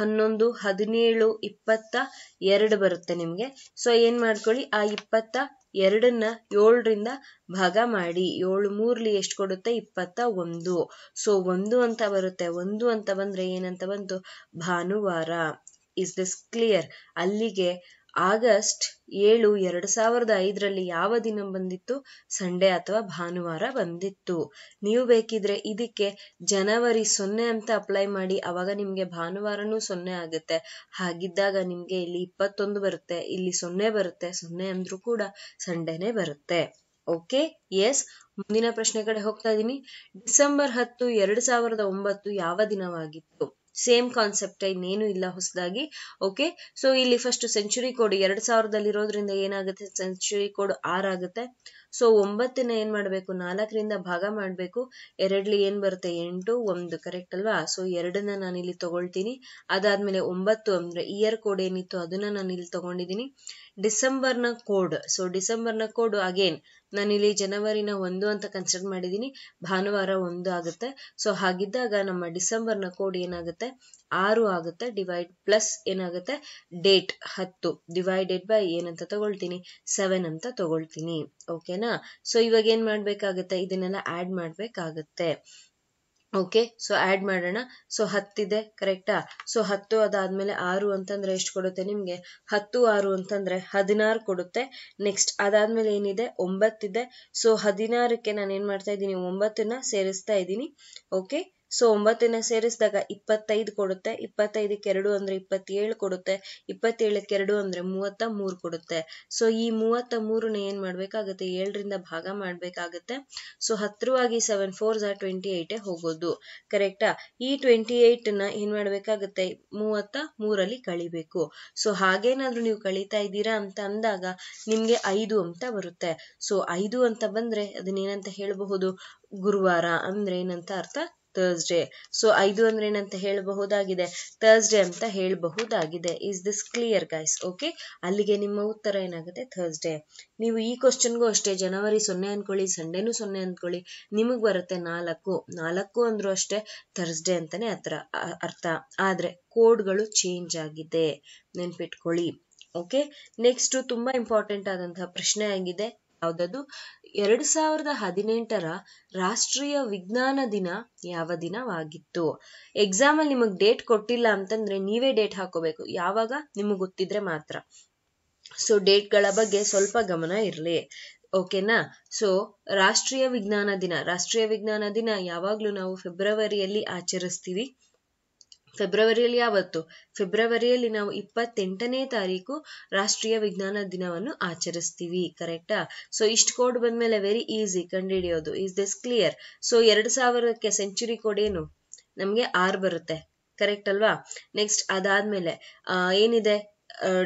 ಹನ್ನೊಂದು ಹದಿನೇಳು ಇಪ್ಪತ್ತ ಎರಡು ಬರುತ್ತೆ ನಿಮಗೆ ಸೊ ಏನ್ ಮಾಡ್ಕೊಳ್ಳಿ ಆ ಇಪ್ಪತ್ತ ಎರಡನ್ನ ಏಳರಿಂದ ಭಾಗ ಮಾಡಿ ಏಳು ಮೂರ್ಲಿ ಎಷ್ಟು ಕೊಡುತ್ತೆ ಇಪ್ಪತ್ತ ಒಂದು ಸೊ ಒಂದು ಅಂತ ಬರುತ್ತೆ ಒಂದು ಅಂತ ಬಂದ್ರೆ ಏನಂತ ಬಂತು ಭಾನುವಾರ ಇಸ್ ದಿಸ್ ಕ್ಲಿಯರ್ ಅಲ್ಲಿಗೆ ಆಗಸ್ಟ್ ಏಳು ಎರಡು ಸಾವಿರದ ಐದರಲ್ಲಿ ಯಾವ ದಿನ ಬಂದಿತ್ತು ಸಂಡೆ ಅಥವಾ ಭಾನುವಾರ ಬಂದಿತ್ತು ನೀವು ಬೇಕಿದ್ರೆ ಇದಕ್ಕೆ ಜನವರಿ ಸೊನ್ನೆ ಅಂತ ಅಪ್ಲೈ ಮಾಡಿ ಅವಾಗ ನಿಮಗೆ ಭಾನುವಾರನೂ ಸೊನ್ನೆ ಆಗುತ್ತೆ ಹಾಗಿದ್ದಾಗ ನಿಮಗೆ ಇಲ್ಲಿ ಇಪ್ಪತ್ತೊಂದು ಬರುತ್ತೆ ಇಲ್ಲಿ ಸೊನ್ನೆ ಬರುತ್ತೆ ಸೊನ್ನೆ ಅಂದ್ರೂ ಕೂಡ ಸಂಡೇನೆ ಬರುತ್ತೆ ಓಕೆ ಎಸ್ ಮುಂದಿನ ಪ್ರಶ್ನೆ ಕಡೆ ಹೋಗ್ತಾ ಇದ್ದೀನಿ ಡಿಸೆಂಬರ್ ಹತ್ತು ಎರಡು ಸಾವಿರದ ಒಂಬತ್ತು ಯಾವ ದಿನವಾಗಿತ್ತು ಸೇಮ್ ಕಾನ್ಸೆಪ್ಟ್ ಇನ್ನೇನು ಇಲ್ಲ ಹೊಸದಾಗಿ ಓಕೆ ಸೊ ಇಲ್ಲಿ ಫಸ್ಟ್ ಸೆಂಚುರಿ ಕೋಡ್ ಸಾವಿರದಲ್ಲಿ ಇರೋದ್ರಿಂದ ಏನಾಗುತ್ತೆ ಸೆಂಚುರಿ ಕೋಡ್ ಆರ್ ಆಗುತ್ತೆ ಸೊ ಒಂಬತ್ತಿನ ಏನ್ ಮಾಡ್ಬೇಕು ನಾಲ್ಕರಿಂದ ಭಾಗ ಮಾಡಬೇಕು ಎರಡ್ಲಿ ಏನ್ ಬರುತ್ತೆ ಎಂಟು ಒಂದು ಕರೆಕ್ಟ್ ಅಲ್ವಾ ಸೊ ಎರಡನ್ನ ನಾನು ಇಲ್ಲಿ ತಗೊಳ್ತೀನಿ ಅದಾದ್ಮೇಲೆ ಒಂಬತ್ತು ಅಂದ್ರೆ ಇಯರ್ ಕೋಡ್ ಏನಿತ್ತು ಅದನ್ನ ನಾನು ಇಲ್ಲಿ ತಗೊಂಡಿದ್ದೀನಿ ಡಿಸೆಂಬರ್ನ ಕೋಡ್ ಸೊ ಡಿಸೆಂಬರ್ನ ಕೋಡ್ ಅಗೇನ್ ನಾನಿಲ್ಲಿ ಜನವರಿನ ಒಂದು ಅಂತ ಕನ್ಸಿಡರ್ ಮಾಡಿದ್ದೀನಿ ಭಾನುವಾರ ಒಂದು ಆಗುತ್ತೆ ಸೊ ಹಾಗಿದ್ದಾಗ ನಮ್ಮ ಡಿಸೆಂಬರ್ನ ಕೋಡ್ ಏನಾಗುತ್ತೆ ಆರು ಆಗುತ್ತೆ ಡಿವೈಡ್ ಪ್ಲಸ್ ಏನಾಗುತ್ತೆ ಡೇಟ್ ಹತ್ತು ಡಿವೈಡೆಡ್ ಬೈ ಏನಂತ ತಗೊಳ್ತೀನಿ ಸೆವೆನ್ ಅಂತ ತಗೊಳ್ತೀನಿ ಓಕೆನಾ ಸೊ ಇವಾಗ ಏನ್ ಮಾಡ್ಬೇಕಾಗತ್ತೆ ಇದನ್ನೆಲ್ಲ ಆಡ್ ಮಾಡ್ಬೇಕಾಗುತ್ತೆ ಓಕೆ ಸೊ ಆ್ಯಡ್ ಮಾಡೋಣ ಸೊ ಹತ್ತಿದೆ ಕರೆಕ್ಟಾ ಸೊ ಹತ್ತು ಅದಾದ್ಮೇಲೆ ಆರು ಅಂತಂದರೆ ಎಷ್ಟು ಕೊಡುತ್ತೆ ನಿಮಗೆ ಹತ್ತು ಆರು ಅಂತಂದರೆ ಹದಿನಾರು ಕೊಡುತ್ತೆ ನೆಕ್ಸ್ಟ್ ಅದಾದಮೇಲೆ ಏನಿದೆ ಒಂಬತ್ತಿದೆ ಸೊ ಹದಿನಾರಕ್ಕೆ ನಾನು ಏನು ಮಾಡ್ತಾ ಇದ್ದೀನಿ ಒಂಬತ್ತನ್ನು ಸೇರಿಸ್ತಾ ಇದ್ದೀನಿ ಓಕೆ ಸೊ ಒಂಬತ್ತಿನ ಸೇರಿಸಿದಾಗ ಇಪ್ಪತ್ತೈದು ಕೊಡುತ್ತೆ ಇಪ್ಪತ್ತೈದಕ್ಕೆ ಎರಡು ಅಂದ್ರೆ ಇಪ್ಪತ್ತೇಳು ಕೊಡುತ್ತೆ ಇಪ್ಪತ್ತೇಳಕ್ಕೆ ಎರಡು ಅಂದ್ರೆ ಮೂವತ್ತ ಮೂರು ಕೊಡುತ್ತೆ ಸೊ ಈ ಮೂವತ್ತ ಮೂರನ್ನ ಏನು ಮಾಡಬೇಕಾಗುತ್ತೆ ಏಳರಿಂದ ಭಾಗ ಮಾಡಬೇಕಾಗುತ್ತೆ ಸೊ ಹತ್ರವಾಗಿ ಸೆವೆನ್ ಫೋರ್ ಝಾ ಟ್ವೆಂಟಿ ಏಯ್ಟೇ ಹೋಗೋದು ಕರೆಕ್ಟಾ ಈ ಟ್ವೆಂಟಿ ನ ಏನು ಮಾಡಬೇಕಾಗುತ್ತೆ ಮೂವತ್ತ ಮೂರಲ್ಲಿ ಕಳಿಬೇಕು ಸೊ ಹಾಗೇನಾದರೂ ನೀವು ಕಳೀತಾ ಇದ್ದೀರಾ ಅಂತ ಅಂದಾಗ ನಿಮಗೆ ಐದು ಅಂತ ಬರುತ್ತೆ ಸೊ ಐದು ಅಂತ ಅದನ್ನ ಅದನ್ನೇನಂತ ಹೇಳಬಹುದು ಗುರುವಾರ ಅಂದ್ರೆ ಏನಂತ ಅರ್ಥ ಥರ್ಸ್ಡೇ ಸೊ ಐದು ಅಂದ್ರೆ ಏನಂತ ಹೇಳಬಹುದಾಗಿದೆ ಥರ್ಸ್ಡೇ ಅಂತ ಹೇಳಬಹುದಾಗಿದೆ is this clear guys okay ಅಲ್ಲಿಗೆ ನಿಮ್ಮ ಉತ್ತರ ಏನಾಗುತ್ತೆ ಥರ್ಸ್ಡೇ ನೀವು ಈ ಕ್ವಶನ್ಗೂ ಅಷ್ಟೇ ಜನವರಿ ಸೊನ್ನೆ ಅಂದ್ಕೊಳ್ಳಿ ಸಂಡೇನೂ ಸೊನ್ನೆ ಅಂದ್ಕೊಳ್ಳಿ ನಿಮಗೆ ಬರುತ್ತೆ ನಾಲ್ಕು ನಾಲ್ಕು ಅಂದ್ರೂ ಅಷ್ಟೇ ಥರ್ಸ್ಡೇ ಅಂತಾನೆ ಹತ್ರ ಅರ್ಥ ಆದ್ರೆ ಕೋಡ್ಗಳು ಚೇಂಜ್ ಆಗಿದೆ ನೆನ್ಪಿಟ್ಕೊಳ್ಳಿ ಓಕೆ ನೆಕ್ಸ್ಟ್ ತುಂಬಾ ಇಂಪಾರ್ಟೆಂಟ್ ಆದಂತಹ ಪ್ರಶ್ನೆ ಆಗಿದೆ ಯಾವುದದು ಎರಡು ಸಾವಿರದ ಹದಿನೆಂಟರ ರಾಷ್ಟ್ರೀಯ ವಿಜ್ಞಾನ ದಿನ ಯಾವ ದಿನವಾಗಿತ್ತು ಅಲ್ಲಿ ನಿಮಗೆ ಡೇಟ್ ಕೊಟ್ಟಿಲ್ಲ ಅಂತಂದ್ರೆ ನೀವೇ ಡೇಟ್ ಹಾಕೋಬೇಕು ಯಾವಾಗ ನಿಮಗೆ ಗೊತ್ತಿದ್ರೆ ಮಾತ್ರ ಸೊ ಡೇಟ್ಗಳ ಬಗ್ಗೆ ಸ್ವಲ್ಪ ಗಮನ ಇರಲಿ ಓಕೆನಾ ಸೊ ರಾಷ್ಟ್ರೀಯ ವಿಜ್ಞಾನ ದಿನ ರಾಷ್ಟ್ರೀಯ ವಿಜ್ಞಾನ ದಿನ ಯಾವಾಗ್ಲೂ ನಾವು ಫೆಬ್ರವರಿಯಲ್ಲಿ ಆಚರಿಸ್ತೀವಿ ಫೆಬ್ರವರಿಯಲ್ಲಿ ಯಾವತ್ತು ಫೆಬ್ರವರಿಯಲ್ಲಿ ನಾವು ಇಪ್ಪತ್ತೆಂಟನೇ ತಾರೀಕು ರಾಷ್ಟ್ರೀಯ ವಿಜ್ಞಾನ ದಿನವನ್ನು ಆಚರಿಸ್ತೀವಿ ಕರೆಕ್ಟಾ ಸೊ ಇಷ್ಟು ಕೋಡ್ ಬಂದಮೇಲೆ ವೆರಿ ಈಸಿ ಕಂಡುಹಿಡಿಯೋದು ಇಸ್ ದಿಸ್ ಕ್ಲಿಯರ್ ಸೊ ಎರಡು ಸಾವಿರಕ್ಕೆ ಸೆಂಚುರಿ ಕೋಡ್ ಏನು ನಮಗೆ ಆರ್ ಬರುತ್ತೆ ಕರೆಕ್ಟ್ ಅಲ್ವಾ ನೆಕ್ಸ್ಟ್ ಅದಾದ್ಮೇಲೆ ಏನಿದೆ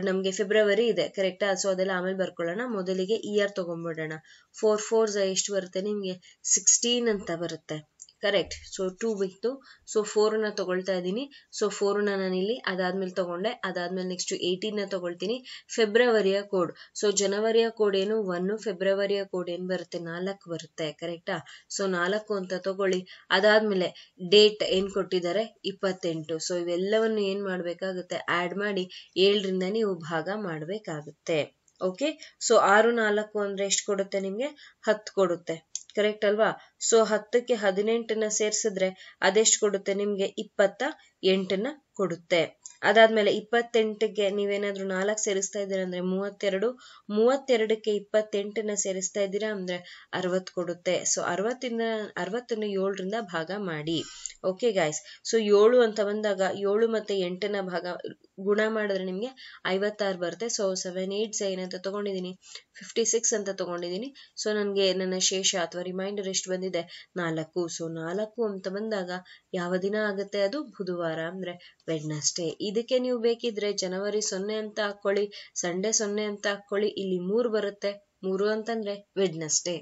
ನಮಗೆ ಫೆಬ್ರವರಿ ಇದೆ ಕರೆಕ್ಟಾ ಸೊ ಅದೆಲ್ಲ ಆಮೇಲೆ ಬರ್ಕೊಳ್ಳೋಣ ಮೊದಲಿಗೆ ಇಯರ್ ತಗೊಂಡ್ಬಿಡೋಣ ಫೋರ್ ಫೋರ್ಸ್ ಎಷ್ಟು ಬರುತ್ತೆ ನಿಮಗೆ ಸಿಕ್ಸ್ಟೀನ್ ಅಂತ ಬರುತ್ತೆ ಕರೆಕ್ಟ್ ಸೊ ಟೂ ಬಿತ್ತು ಸೊ ಫೋರ್ನ ತಗೊಳ್ತಾ ಇದ್ದೀನಿ ಸೊ ಫೋರ್ನ ನಾನಿಲ್ಲಿ ಅದಾದ್ಮೇಲೆ ತೊಗೊಂಡೆ ಅದಾದ್ಮೇಲೆ ನೆಕ್ಸ್ಟ್ ಏಯ್ಟೀನ್ನ ತಗೊಳ್ತೀನಿ ಫೆಬ್ರವರಿಯ ಕೋಡ್ ಸೊ ಜನವರಿಯ ಕೋಡ್ ಏನು ಒನ್ ಫೆಬ್ರವರಿಯ ಕೋಡ್ ಏನು ಬರುತ್ತೆ ನಾಲ್ಕು ಬರುತ್ತೆ ಕರೆಕ್ಟಾ ಸೊ ನಾಲ್ಕು ಅಂತ ತಗೊಳ್ಳಿ ಅದಾದ್ಮೇಲೆ ಡೇಟ್ ಏನು ಕೊಟ್ಟಿದ್ದಾರೆ ಇಪ್ಪತ್ತೆಂಟು ಸೊ ಇವೆಲ್ಲವನ್ನು ಏನು ಮಾಡಬೇಕಾಗುತ್ತೆ ಆ್ಯಡ್ ಮಾಡಿ ಏಳರಿಂದ ನೀವು ಭಾಗ ಮಾಡಬೇಕಾಗುತ್ತೆ ಓಕೆ ಸೊ ಆರು ನಾಲ್ಕು ಅಂದ್ರೆ ಎಷ್ಟು ಕೊಡುತ್ತೆ ನಿಮ್ಗೆ ಹತ್ತು ಕೊಡುತ್ತೆ ಕರೆಕ್ಟ್ ಅಲ್ವಾ ಸೊ ಹತ್ತಕ್ಕೆ ಹದಿನೆಂಟನ್ನ ಸೇರಿಸಿದ್ರೆ ಅದೆಷ್ಟು ಕೊಡುತ್ತೆ ನಿಮ್ಗೆ ಇಪ್ಪತ್ತ ಎಂಟನ್ನ ಕೊಡುತ್ತೆ ಅದಾದ್ಮೇಲೆ ಇಪ್ಪತ್ತೆಂಟಕ್ಕೆ ನೀವೇನಾದ್ರೂ ನಾಲ್ಕು ಸೇರಿಸ್ತಾ ಇದ್ದೀರ ಅಂದ್ರೆ ಮೂವತ್ತೆರಡು ಮೂವತ್ತೆರಡಕ್ಕೆ ಇಪ್ಪತ್ತೆಂಟನ್ನ ಸೇರಿಸ್ತಾ ಇದ್ದೀರಾ ಅಂದ್ರೆ ಅರವತ್ತು ಕೊಡುತ್ತೆ ಸೊ ಅರವತ್ತಿಂದ ಅರವತ್ತನ್ನ ಏಳರಿಂದ ಭಾಗ ಮಾಡಿ ಓಕೆ ಗಾಯ್ಸ್ ಸೊ ಏಳು ಅಂತ ಬಂದಾಗ ಏಳು ಮತ್ತೆ ಎಂಟನ ಭಾಗ ಗುಣ ಮಾಡಿದ್ರೆ ನಿಮ್ಗೆ ಐವತ್ತಾರು ಬರುತ್ತೆ ಸೊ ಸೆವೆನ್ ಏಟ್ ಸೈನ್ ಅಂತ ತಗೊಂಡಿದ್ದೀನಿ ಫಿಫ್ಟಿ ಸಿಕ್ಸ್ ಅಂತ ತಗೊಂಡಿದ್ದೀನಿ ಸೊ ನನ್ಗೆ ನನ್ನ ಶೇಷ ಅಥವಾ ರಿಮೈಂಡರ್ ಎಷ್ಟು ಬಂದಿದೆ ನಾಲ್ಕು ಸೊ ನಾಲ್ಕು ಅಂತ ಬಂದಾಗ ಯಾವ ದಿನ ಆಗುತ್ತೆ ಅದು ಬುಧವಾರ ಅಂದ್ರೆ ವೆಡ್ನಸ್ಡೇ ಇದಕ್ಕೆ ನೀವು ಬೇಕಿದ್ರೆ ಜನವರಿ ಸೊನ್ನೆ ಅಂತ ಹಾಕ್ಕೊಳ್ಳಿ ಸಂಡೇ ಸೊನ್ನೆ ಅಂತ ಹಾಕ್ಕೊಳ್ಳಿ ಇಲ್ಲಿ ಮೂರು ಬರುತ್ತೆ ಮೂರು ಅಂತಂದ್ರೆ ವೆಡ್ನಸ್ಡೇ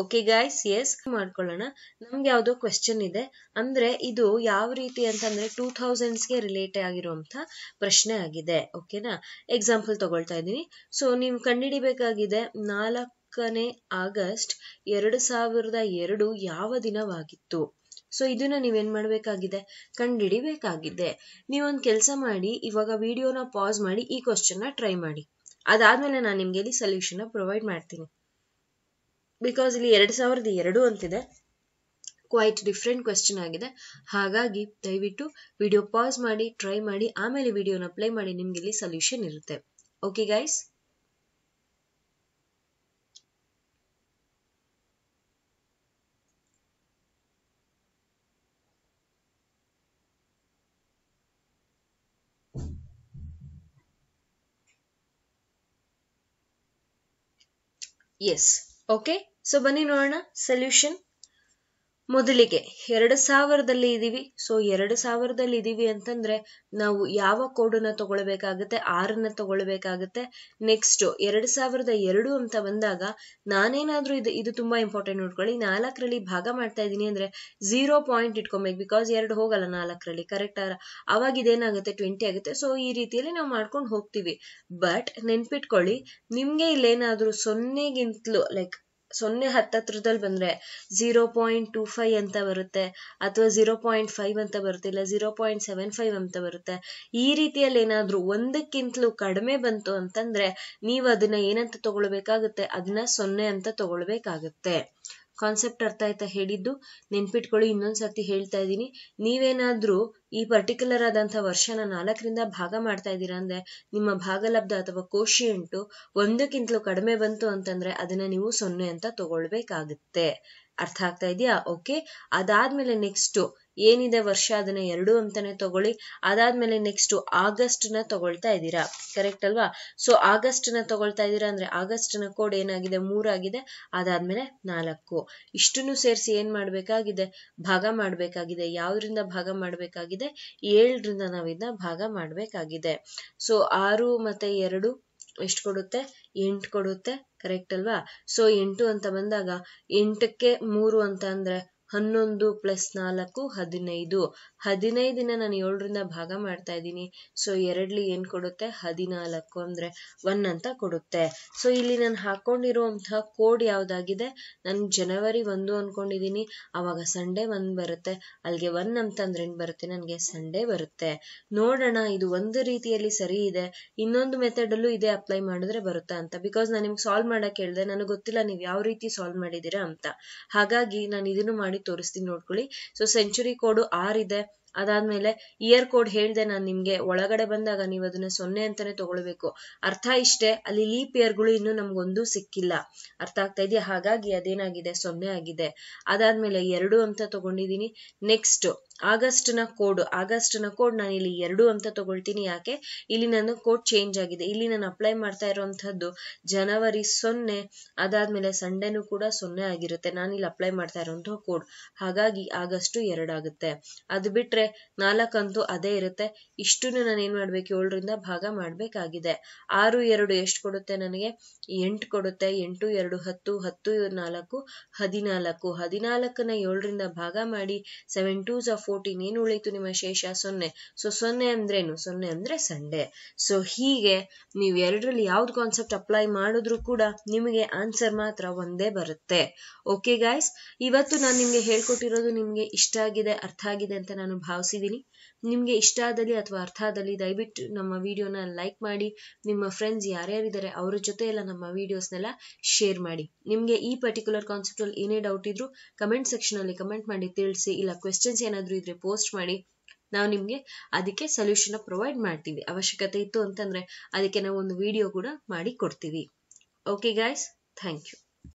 ಓಕೆ ಗಾಯ್ಸ್ ಎಸ್ ಮಾಡ್ಕೊಳ್ಳೋಣ ನಮ್ಗೆ ಯಾವುದೋ ಕ್ವೆಶ್ಚನ್ ಇದೆ ಅಂದ್ರೆ ಇದು ಯಾವ ರೀತಿ ಅಂತಂದ್ರೆ ಟೂ ಥೌಸಂಡ್ಸ್ಗೆ ರಿಲೇಟ್ ಆಗಿರುವಂತ ಪ್ರಶ್ನೆ ಆಗಿದೆ ಓಕೆನಾ ಎಕ್ಸಾಂಪಲ್ ತಗೊಳ್ತಾ ಇದ್ದೀನಿ ಸೊ ನೀವು ಕಂಡುಹಿಡಿಬೇಕಾಗಿದೆ ನಾಲ್ಕನೇ ಆಗಸ್ಟ್ ಎರಡು ಸಾವಿರದ ಎರಡು ಯಾವ ದಿನವಾಗಿತ್ತು ಸೊ ಇದನ್ನ ನೀವೇನ್ ಮಾಡ್ಬೇಕಾಗಿದೆ ಕಂಡುಹಿಡಿಬೇಕಾಗಿದೆ ನೀವೊಂದು ಕೆಲಸ ಮಾಡಿ ಇವಾಗ ವಿಡಿಯೋನ ಪಾಸ್ ಮಾಡಿ ಈ ನ ಟ್ರೈ ಮಾಡಿ ಅದಾದ್ಮೇಲೆ ನಾನು ನಿಮ್ಗೆ ಇಲ್ಲಿ ಸೊಲ್ಯೂಷನ್ ಪ್ರೊವೈಡ್ ಮಾಡ್ತೀನಿ ಬಿಕಾಸ್ ಇಲ್ಲಿ ಎರಡ್ ಸಾವಿರದ ಎರಡು ಅಂತಿದೆ ಕ್ವೈಟ್ ಡಿಫ್ರೆಂಟ್ ಕ್ವೆಶ್ಚನ್ ಆಗಿದೆ ಹಾಗಾಗಿ ದಯವಿಟ್ಟು ವಿಡಿಯೋ ಪಾಸ್ ಮಾಡಿ ಟ್ರೈ ಮಾಡಿ ಆಮೇಲೆ ವಿಡಿಯೋನ ಪ್ಲೇ ಮಾಡಿ ನಿಮ್ಗೆ ಇಲ್ಲಿ ಸೊಲ್ಯೂಷನ್ ಇರುತ್ತೆ okay guys yes okay so ಬನ್ನಿ ನೋಡೋಣ ಸೊಲ್ಯೂಷನ್ ಮೊದಲಿಗೆ ಎರಡು ಸಾವಿರದಲ್ಲಿ ಇದ್ದೀವಿ ಸೊ ಎರಡು ಸಾವಿರದಲ್ಲಿ ಇದ್ದೀವಿ ಅಂತಂದ್ರೆ ನಾವು ಯಾವ ಕೋಡನ್ನ ತಗೊಳ್ಬೇಕಾಗತ್ತೆ ಆರನ್ನ ತಗೊಳ್ಬೇಕಾಗತ್ತೆ ನೆಕ್ಸ್ಟು ಎರಡು ಸಾವಿರದ ಎರಡು ಅಂತ ಬಂದಾಗ ನಾನೇನಾದರೂ ಇದು ಇದು ತುಂಬಾ ಇಂಪಾರ್ಟೆಂಟ್ ನೋಡ್ಕೊಳ್ಳಿ ನಾಲ್ಕರಲ್ಲಿ ಭಾಗ ಮಾಡ್ತಾ ಇದ್ದೀನಿ ಅಂದ್ರೆ ಜೀರೋ ಪಾಯಿಂಟ್ ಇಟ್ಕೊಬೇಕು ಬಿಕಾಸ್ ಎರಡು ಹೋಗಲ್ಲ ನಾಲ್ಕರಲ್ಲಿ ಕರೆಕ್ಟ್ ಅವಾಗ ಇದೇನಾಗುತ್ತೆ ಟ್ವೆಂಟಿ ಆಗುತ್ತೆ ಸೊ ಈ ರೀತಿಯಲ್ಲಿ ನಾವು ಮಾಡ್ಕೊಂಡು ಹೋಗ್ತೀವಿ ಬಟ್ ನೆನ್ಪಿಟ್ಕೊಳ್ಳಿ ನಿಮಗೆ ಇಲ್ಲೇನಾದ್ರೂ ಸೊನ್ನೆಗಿಂತಲೂ ಲೈಕ್ ಸೊನ್ನೆ ಹತ್ತತ್ರದಲ್ಲಿ ಬಂದರೆ ಝೀರೋ ಪಾಯಿಂಟ್ ಟೂ ಫೈವ್ ಅಂತ ಬರುತ್ತೆ ಅಥವಾ ಝೀರೋ ಪಾಯಿಂಟ್ ಫೈವ್ ಅಂತ ಬರುತ್ತೆ ಇಲ್ಲ ಝೀರೋ ಪಾಯಿಂಟ್ ಸೆವೆನ್ ಫೈವ್ ಅಂತ ಬರುತ್ತೆ ಈ ರೀತಿಯಲ್ಲಿ ಏನಾದರೂ ಒಂದಕ್ಕಿಂತಲೂ ಕಡಿಮೆ ಬಂತು ಅಂತಂದರೆ ನೀವು ಅದನ್ನು ಏನಂತ ತಗೊಳ್ಬೇಕಾಗುತ್ತೆ ಅದನ್ನ ಸೊನ್ನೆ ಅಂತ ತಗೊಳ್ಬೇಕಾಗುತ್ತೆ ಕಾನ್ಸೆಪ್ಟ್ ಅರ್ಥ ಆಯ್ತಾ ಹೇಳಿದ್ದು ನೆನ್ಪಿಟ್ಕೊಳ್ಳಿ ಸರ್ತಿ ಹೇಳ್ತಾ ಇದ್ದೀನಿ ನೀವೇನಾದ್ರೂ ಈ ಪರ್ಟಿಕ್ಯುಲರ್ ಆದಂಥ ವರ್ಷನ ನಾಲ್ಕರಿಂದ ಭಾಗ ಮಾಡ್ತಾ ಇದ್ದೀರಾ ಅಂದ್ರೆ ನಿಮ್ಮ ಭಾಗಲಬ್ಧ ಅಥವಾ ಉಂಟು ಒಂದಕ್ಕಿಂತಲೂ ಕಡಿಮೆ ಬಂತು ಅಂತಂದ್ರೆ ಅದನ್ನ ನೀವು ಸೊನ್ನೆ ಅಂತ ತಗೊಳ್ಬೇಕಾಗುತ್ತೆ ಅರ್ಥ ಆಗ್ತಾ ಇದೆಯಾ ಓಕೆ ಅದಾದ್ಮೇಲೆ ನೆಕ್ಸ್ಟ್ ಏನಿದೆ ವರ್ಷ ಅದನ್ನ ಎರಡು ಅಂತಾನೆ ತಗೊಳ್ಳಿ ಅದಾದ್ಮೇಲೆ ನೆಕ್ಸ್ಟ್ ಆಗಸ್ಟ್ ನ ತಗೊಳ್ತಾ ಇದ್ದೀರಾ ಕರೆಕ್ಟ್ ಅಲ್ವಾ ಸೊ ಆಗಸ್ಟ್ ನ ತಗೊಳ್ತಾ ಇದ್ದೀರಾ ಅಂದ್ರೆ ಆಗಸ್ಟ್ ನ ಕೋಡ್ ಏನಾಗಿದೆ ಮೂರಾಗಿದೆ ಅದಾದ್ಮೇಲೆ ನಾಲ್ಕು ಇಷ್ಟನ್ನು ಸೇರಿಸಿ ಏನ್ ಮಾಡ್ಬೇಕಾಗಿದೆ ಭಾಗ ಮಾಡ್ಬೇಕಾಗಿದೆ ಯಾವ್ದ್ರಿಂದ ಭಾಗ ಮಾಡ್ಬೇಕಾಗಿದೆ ಏಳರಿಂದ ನಾವು ಭಾಗ ಮಾಡ್ಬೇಕಾಗಿದೆ ಸೊ ಆರು ಮತ್ತೆ ಎರಡು ಎಷ್ಟು ಕೊಡುತ್ತೆ ಎಂಟು ಕೊಡುತ್ತೆ ಕರೆಕ್ಟ್ ಅಲ್ವಾ ಸೊ ಎಂಟು ಅಂತ ಬಂದಾಗ ಎಂಟಕ್ಕೆ ಮೂರು ಅಂತ ಅಂದ್ರೆ ಹನ್ನೊಂದು ಪ್ಲಸ್ ನಾಲ್ಕು ಹದಿನೈದು ಹದಿನೈದನ್ನ ನಾನು ಏಳರಿಂದ ಭಾಗ ಮಾಡ್ತಾ ಇದ್ದೀನಿ ಸೊ ಎರಡ್ಲಿ ಏನ್ ಕೊಡುತ್ತೆ ಹದಿನಾಲ್ಕು ಅಂದ್ರೆ ಒನ್ ಅಂತ ಕೊಡುತ್ತೆ ಸೊ ಇಲ್ಲಿ ನಾನು ಹಾಕೊಂಡಿರುವಂತಹ ಕೋಡ್ ಯಾವ್ದಾಗಿದೆ ನಾನು ಜನವರಿ ಒಂದು ಅನ್ಕೊಂಡಿದೀನಿ ಆವಾಗ ಸಂಡೇ ಒಂದು ಬರುತ್ತೆ ಅಲ್ಲಿಗೆ ಒನ್ ಅಂತಂದ್ರೆ ಏನ್ ಬರುತ್ತೆ ನನಗೆ ಸಂಡೇ ಬರುತ್ತೆ ನೋಡೋಣ ಇದು ಒಂದು ರೀತಿಯಲ್ಲಿ ಸರಿ ಇದೆ ಇನ್ನೊಂದು ಮೆಥಡಲ್ಲೂ ಇದೇ ಅಪ್ಲೈ ಮಾಡಿದ್ರೆ ಬರುತ್ತಾ ಅಂತ ಬಿಕಾಸ್ ನಾನು ನಿಮ್ಗೆ ಸಾಲ್ವ್ ಮಾಡಕ್ ಹೇಳಿದೆ ನನಗೆ ಗೊತ್ತಿಲ್ಲ ನೀವು ಯಾವ ರೀತಿ ಸಾಲ್ವ್ ಮಾಡಿದ್ದೀರಾ ಅಂತ ಹಾಗಾಗಿ ನಾನು ಇದನ್ನು ಮಾಡಿ ತೋರಿಸ್ತೀನಿ ನೋಡ್ಕೊಳ್ಳಿ ಸೊ ಸೆಂಚುರಿ ಕೋಡು ಆರ್ ಇದೆ ಅದಾದ್ಮೇಲೆ ಇಯರ್ ಕೋಡ್ ಹೇಳ್ದೆ ನಾನು ನಿಮ್ಗೆ ಒಳಗಡೆ ಬಂದಾಗ ನೀವು ಅದನ್ನ ಸೊನ್ನೆ ಅಂತಾನೆ ತಗೊಳ್ಬೇಕು ಅರ್ಥ ಇಷ್ಟೇ ಅಲ್ಲಿ ಲೀಪ್ ಇಯರ್ ಗಳು ಇನ್ನು ನಮ್ಗೊಂದು ಸಿಕ್ಕಿಲ್ಲ ಅರ್ಥ ಆಗ್ತಾ ಇದೆಯಾ ಹಾಗಾಗಿ ಅದೇನಾಗಿದೆ ಸೊನ್ನೆ ಆಗಿದೆ ಅದಾದ್ಮೇಲೆ ಎರಡು ಅಂತ ತಗೊಂಡಿದೀನಿ ನೆಕ್ಸ್ಟ್ ಆಗಸ್ಟ್ನ ಕೋಡ್ ಆಗಸ್ಟ್ನ ಕೋಡ್ ನಾನು ಇಲ್ಲಿ ಎರಡು ಅಂತ ತಗೊಳ್ತೀನಿ ಯಾಕೆ ಇಲ್ಲಿ ನನ್ನ ಕೋಡ್ ಚೇಂಜ್ ಆಗಿದೆ ಇಲ್ಲಿ ನಾನು ಅಪ್ಲೈ ಮಾಡ್ತಾ ಇರುವಂತಹದ್ದು ಜನವರಿ ಸೊನ್ನೆ ಅದಾದ್ಮೇಲೆ ಸಂಡೇನೂ ಕೂಡ ಸೊನ್ನೆ ಆಗಿರುತ್ತೆ ನಾನು ಇಲ್ಲಿ ಅಪ್ಲೈ ಮಾಡ್ತಾ ಇರುವಂತಹ ಕೋಡ್ ಹಾಗಾಗಿ ಆಗಸ್ಟು ಎರಡಾಗುತ್ತೆ ಅದು ಬಿಟ್ರೆ ನಾಲ್ಕಂತೂ ಅದೇ ಇರುತ್ತೆ ಇಷ್ಟು ನಾನು ಏನ್ ಮಾಡ್ಬೇಕು ಏಳರಿಂದ ಭಾಗ ಮಾಡಬೇಕಾಗಿದೆ ಆರು ಎರಡು ಎಷ್ಟು ಕೊಡುತ್ತೆ ನನಗೆ ಎಂಟು ಕೊಡುತ್ತೆ ಎಂಟು ಎರಡು ಹತ್ತು ಹತ್ತು ನಾಲ್ಕು ಹದಿನಾಲ್ಕು ಹದಿನಾಲ್ಕನ ಏಳರಿಂದ ಭಾಗ ಮಾಡಿ ಸೆವೆನ್ ಟೂಸ್ ಆಫ್ ಫೋರ್ಟೀನ್ ಏನು ಉಳಿತು ನಿಮ್ಮ ಶೇಷ ಸೊನ್ನೆ ಸೊ ಸೊನ್ನೆ ಅಂದ್ರೇನು ಸೊನ್ನೆ ಅಂದ್ರೆ ಸಂಡೆ ಸೊ ಹೀಗೆ ನೀವು ಎರಡರಲ್ಲಿ ಯಾವ್ದು ಕಾನ್ಸೆಪ್ಟ್ ಅಪ್ಲೈ ಮಾಡಿದ್ರು ಕೂಡ ನಿಮಗೆ ಆನ್ಸರ್ ಮಾತ್ರ ಒಂದೇ ಬರುತ್ತೆ ಓಕೆ ಗಾಯ್ಸ್ ಇವತ್ತು ನಾನು ನಿಮ್ಗೆ ಹೇಳ್ಕೊಟ್ಟಿರೋದು ನಿಮ್ಗೆ ಇಷ್ಟ ಆಗಿದೆ ಅರ್ಥ ಆಗಿದೆ ಅಂತ ನಾನು ಭಾವಿಸಿದೀನಿ ನಿಮಗೆ ಇಷ್ಟ ಆದಲ್ಲಿ ಅಥವಾ ಅರ್ಥ ಆದಲ್ಲಿ ದಯವಿಟ್ಟು ನಮ್ಮ ವಿಡಿಯೋನ ಲೈಕ್ ಮಾಡಿ ನಿಮ್ಮ ಫ್ರೆಂಡ್ಸ್ ಯಾರ್ಯಾರಿದ್ದಾರೆ ಅವರ ಜೊತೆ ಎಲ್ಲ ನಮ್ಮ ವೀಡಿಯೋಸ್ನೆಲ್ಲ ಶೇರ್ ಮಾಡಿ ನಿಮಗೆ ಈ ಪರ್ಟಿಕ್ಯುಲರ್ ಕಾನ್ಸೆಪ್ಟಲ್ಲಿ ಏನೇ ಡೌಟ್ ಇದ್ರು ಕಮೆಂಟ್ ಸೆಕ್ಷನಲ್ಲಿ ಕಮೆಂಟ್ ಮಾಡಿ ತಿಳಿಸಿ ಇಲ್ಲ ಕ್ವೆಶನ್ಸ್ ಏನಾದರೂ ಇದ್ರೆ ಪೋಸ್ಟ್ ಮಾಡಿ ನಾವು ನಿಮಗೆ ಅದಕ್ಕೆ ಸೊಲ್ಯೂಷನ್ನ ಪ್ರೊವೈಡ್ ಮಾಡ್ತೀವಿ ಅವಶ್ಯಕತೆ ಇತ್ತು ಅಂತಂದರೆ ಅದಕ್ಕೆ ನಾವು ಒಂದು ವಿಡಿಯೋ ಕೂಡ ಮಾಡಿ ಕೊಡ್ತೀವಿ ಓಕೆ ಗಾಯ್ಸ್ ಥ್ಯಾಂಕ್ ಯು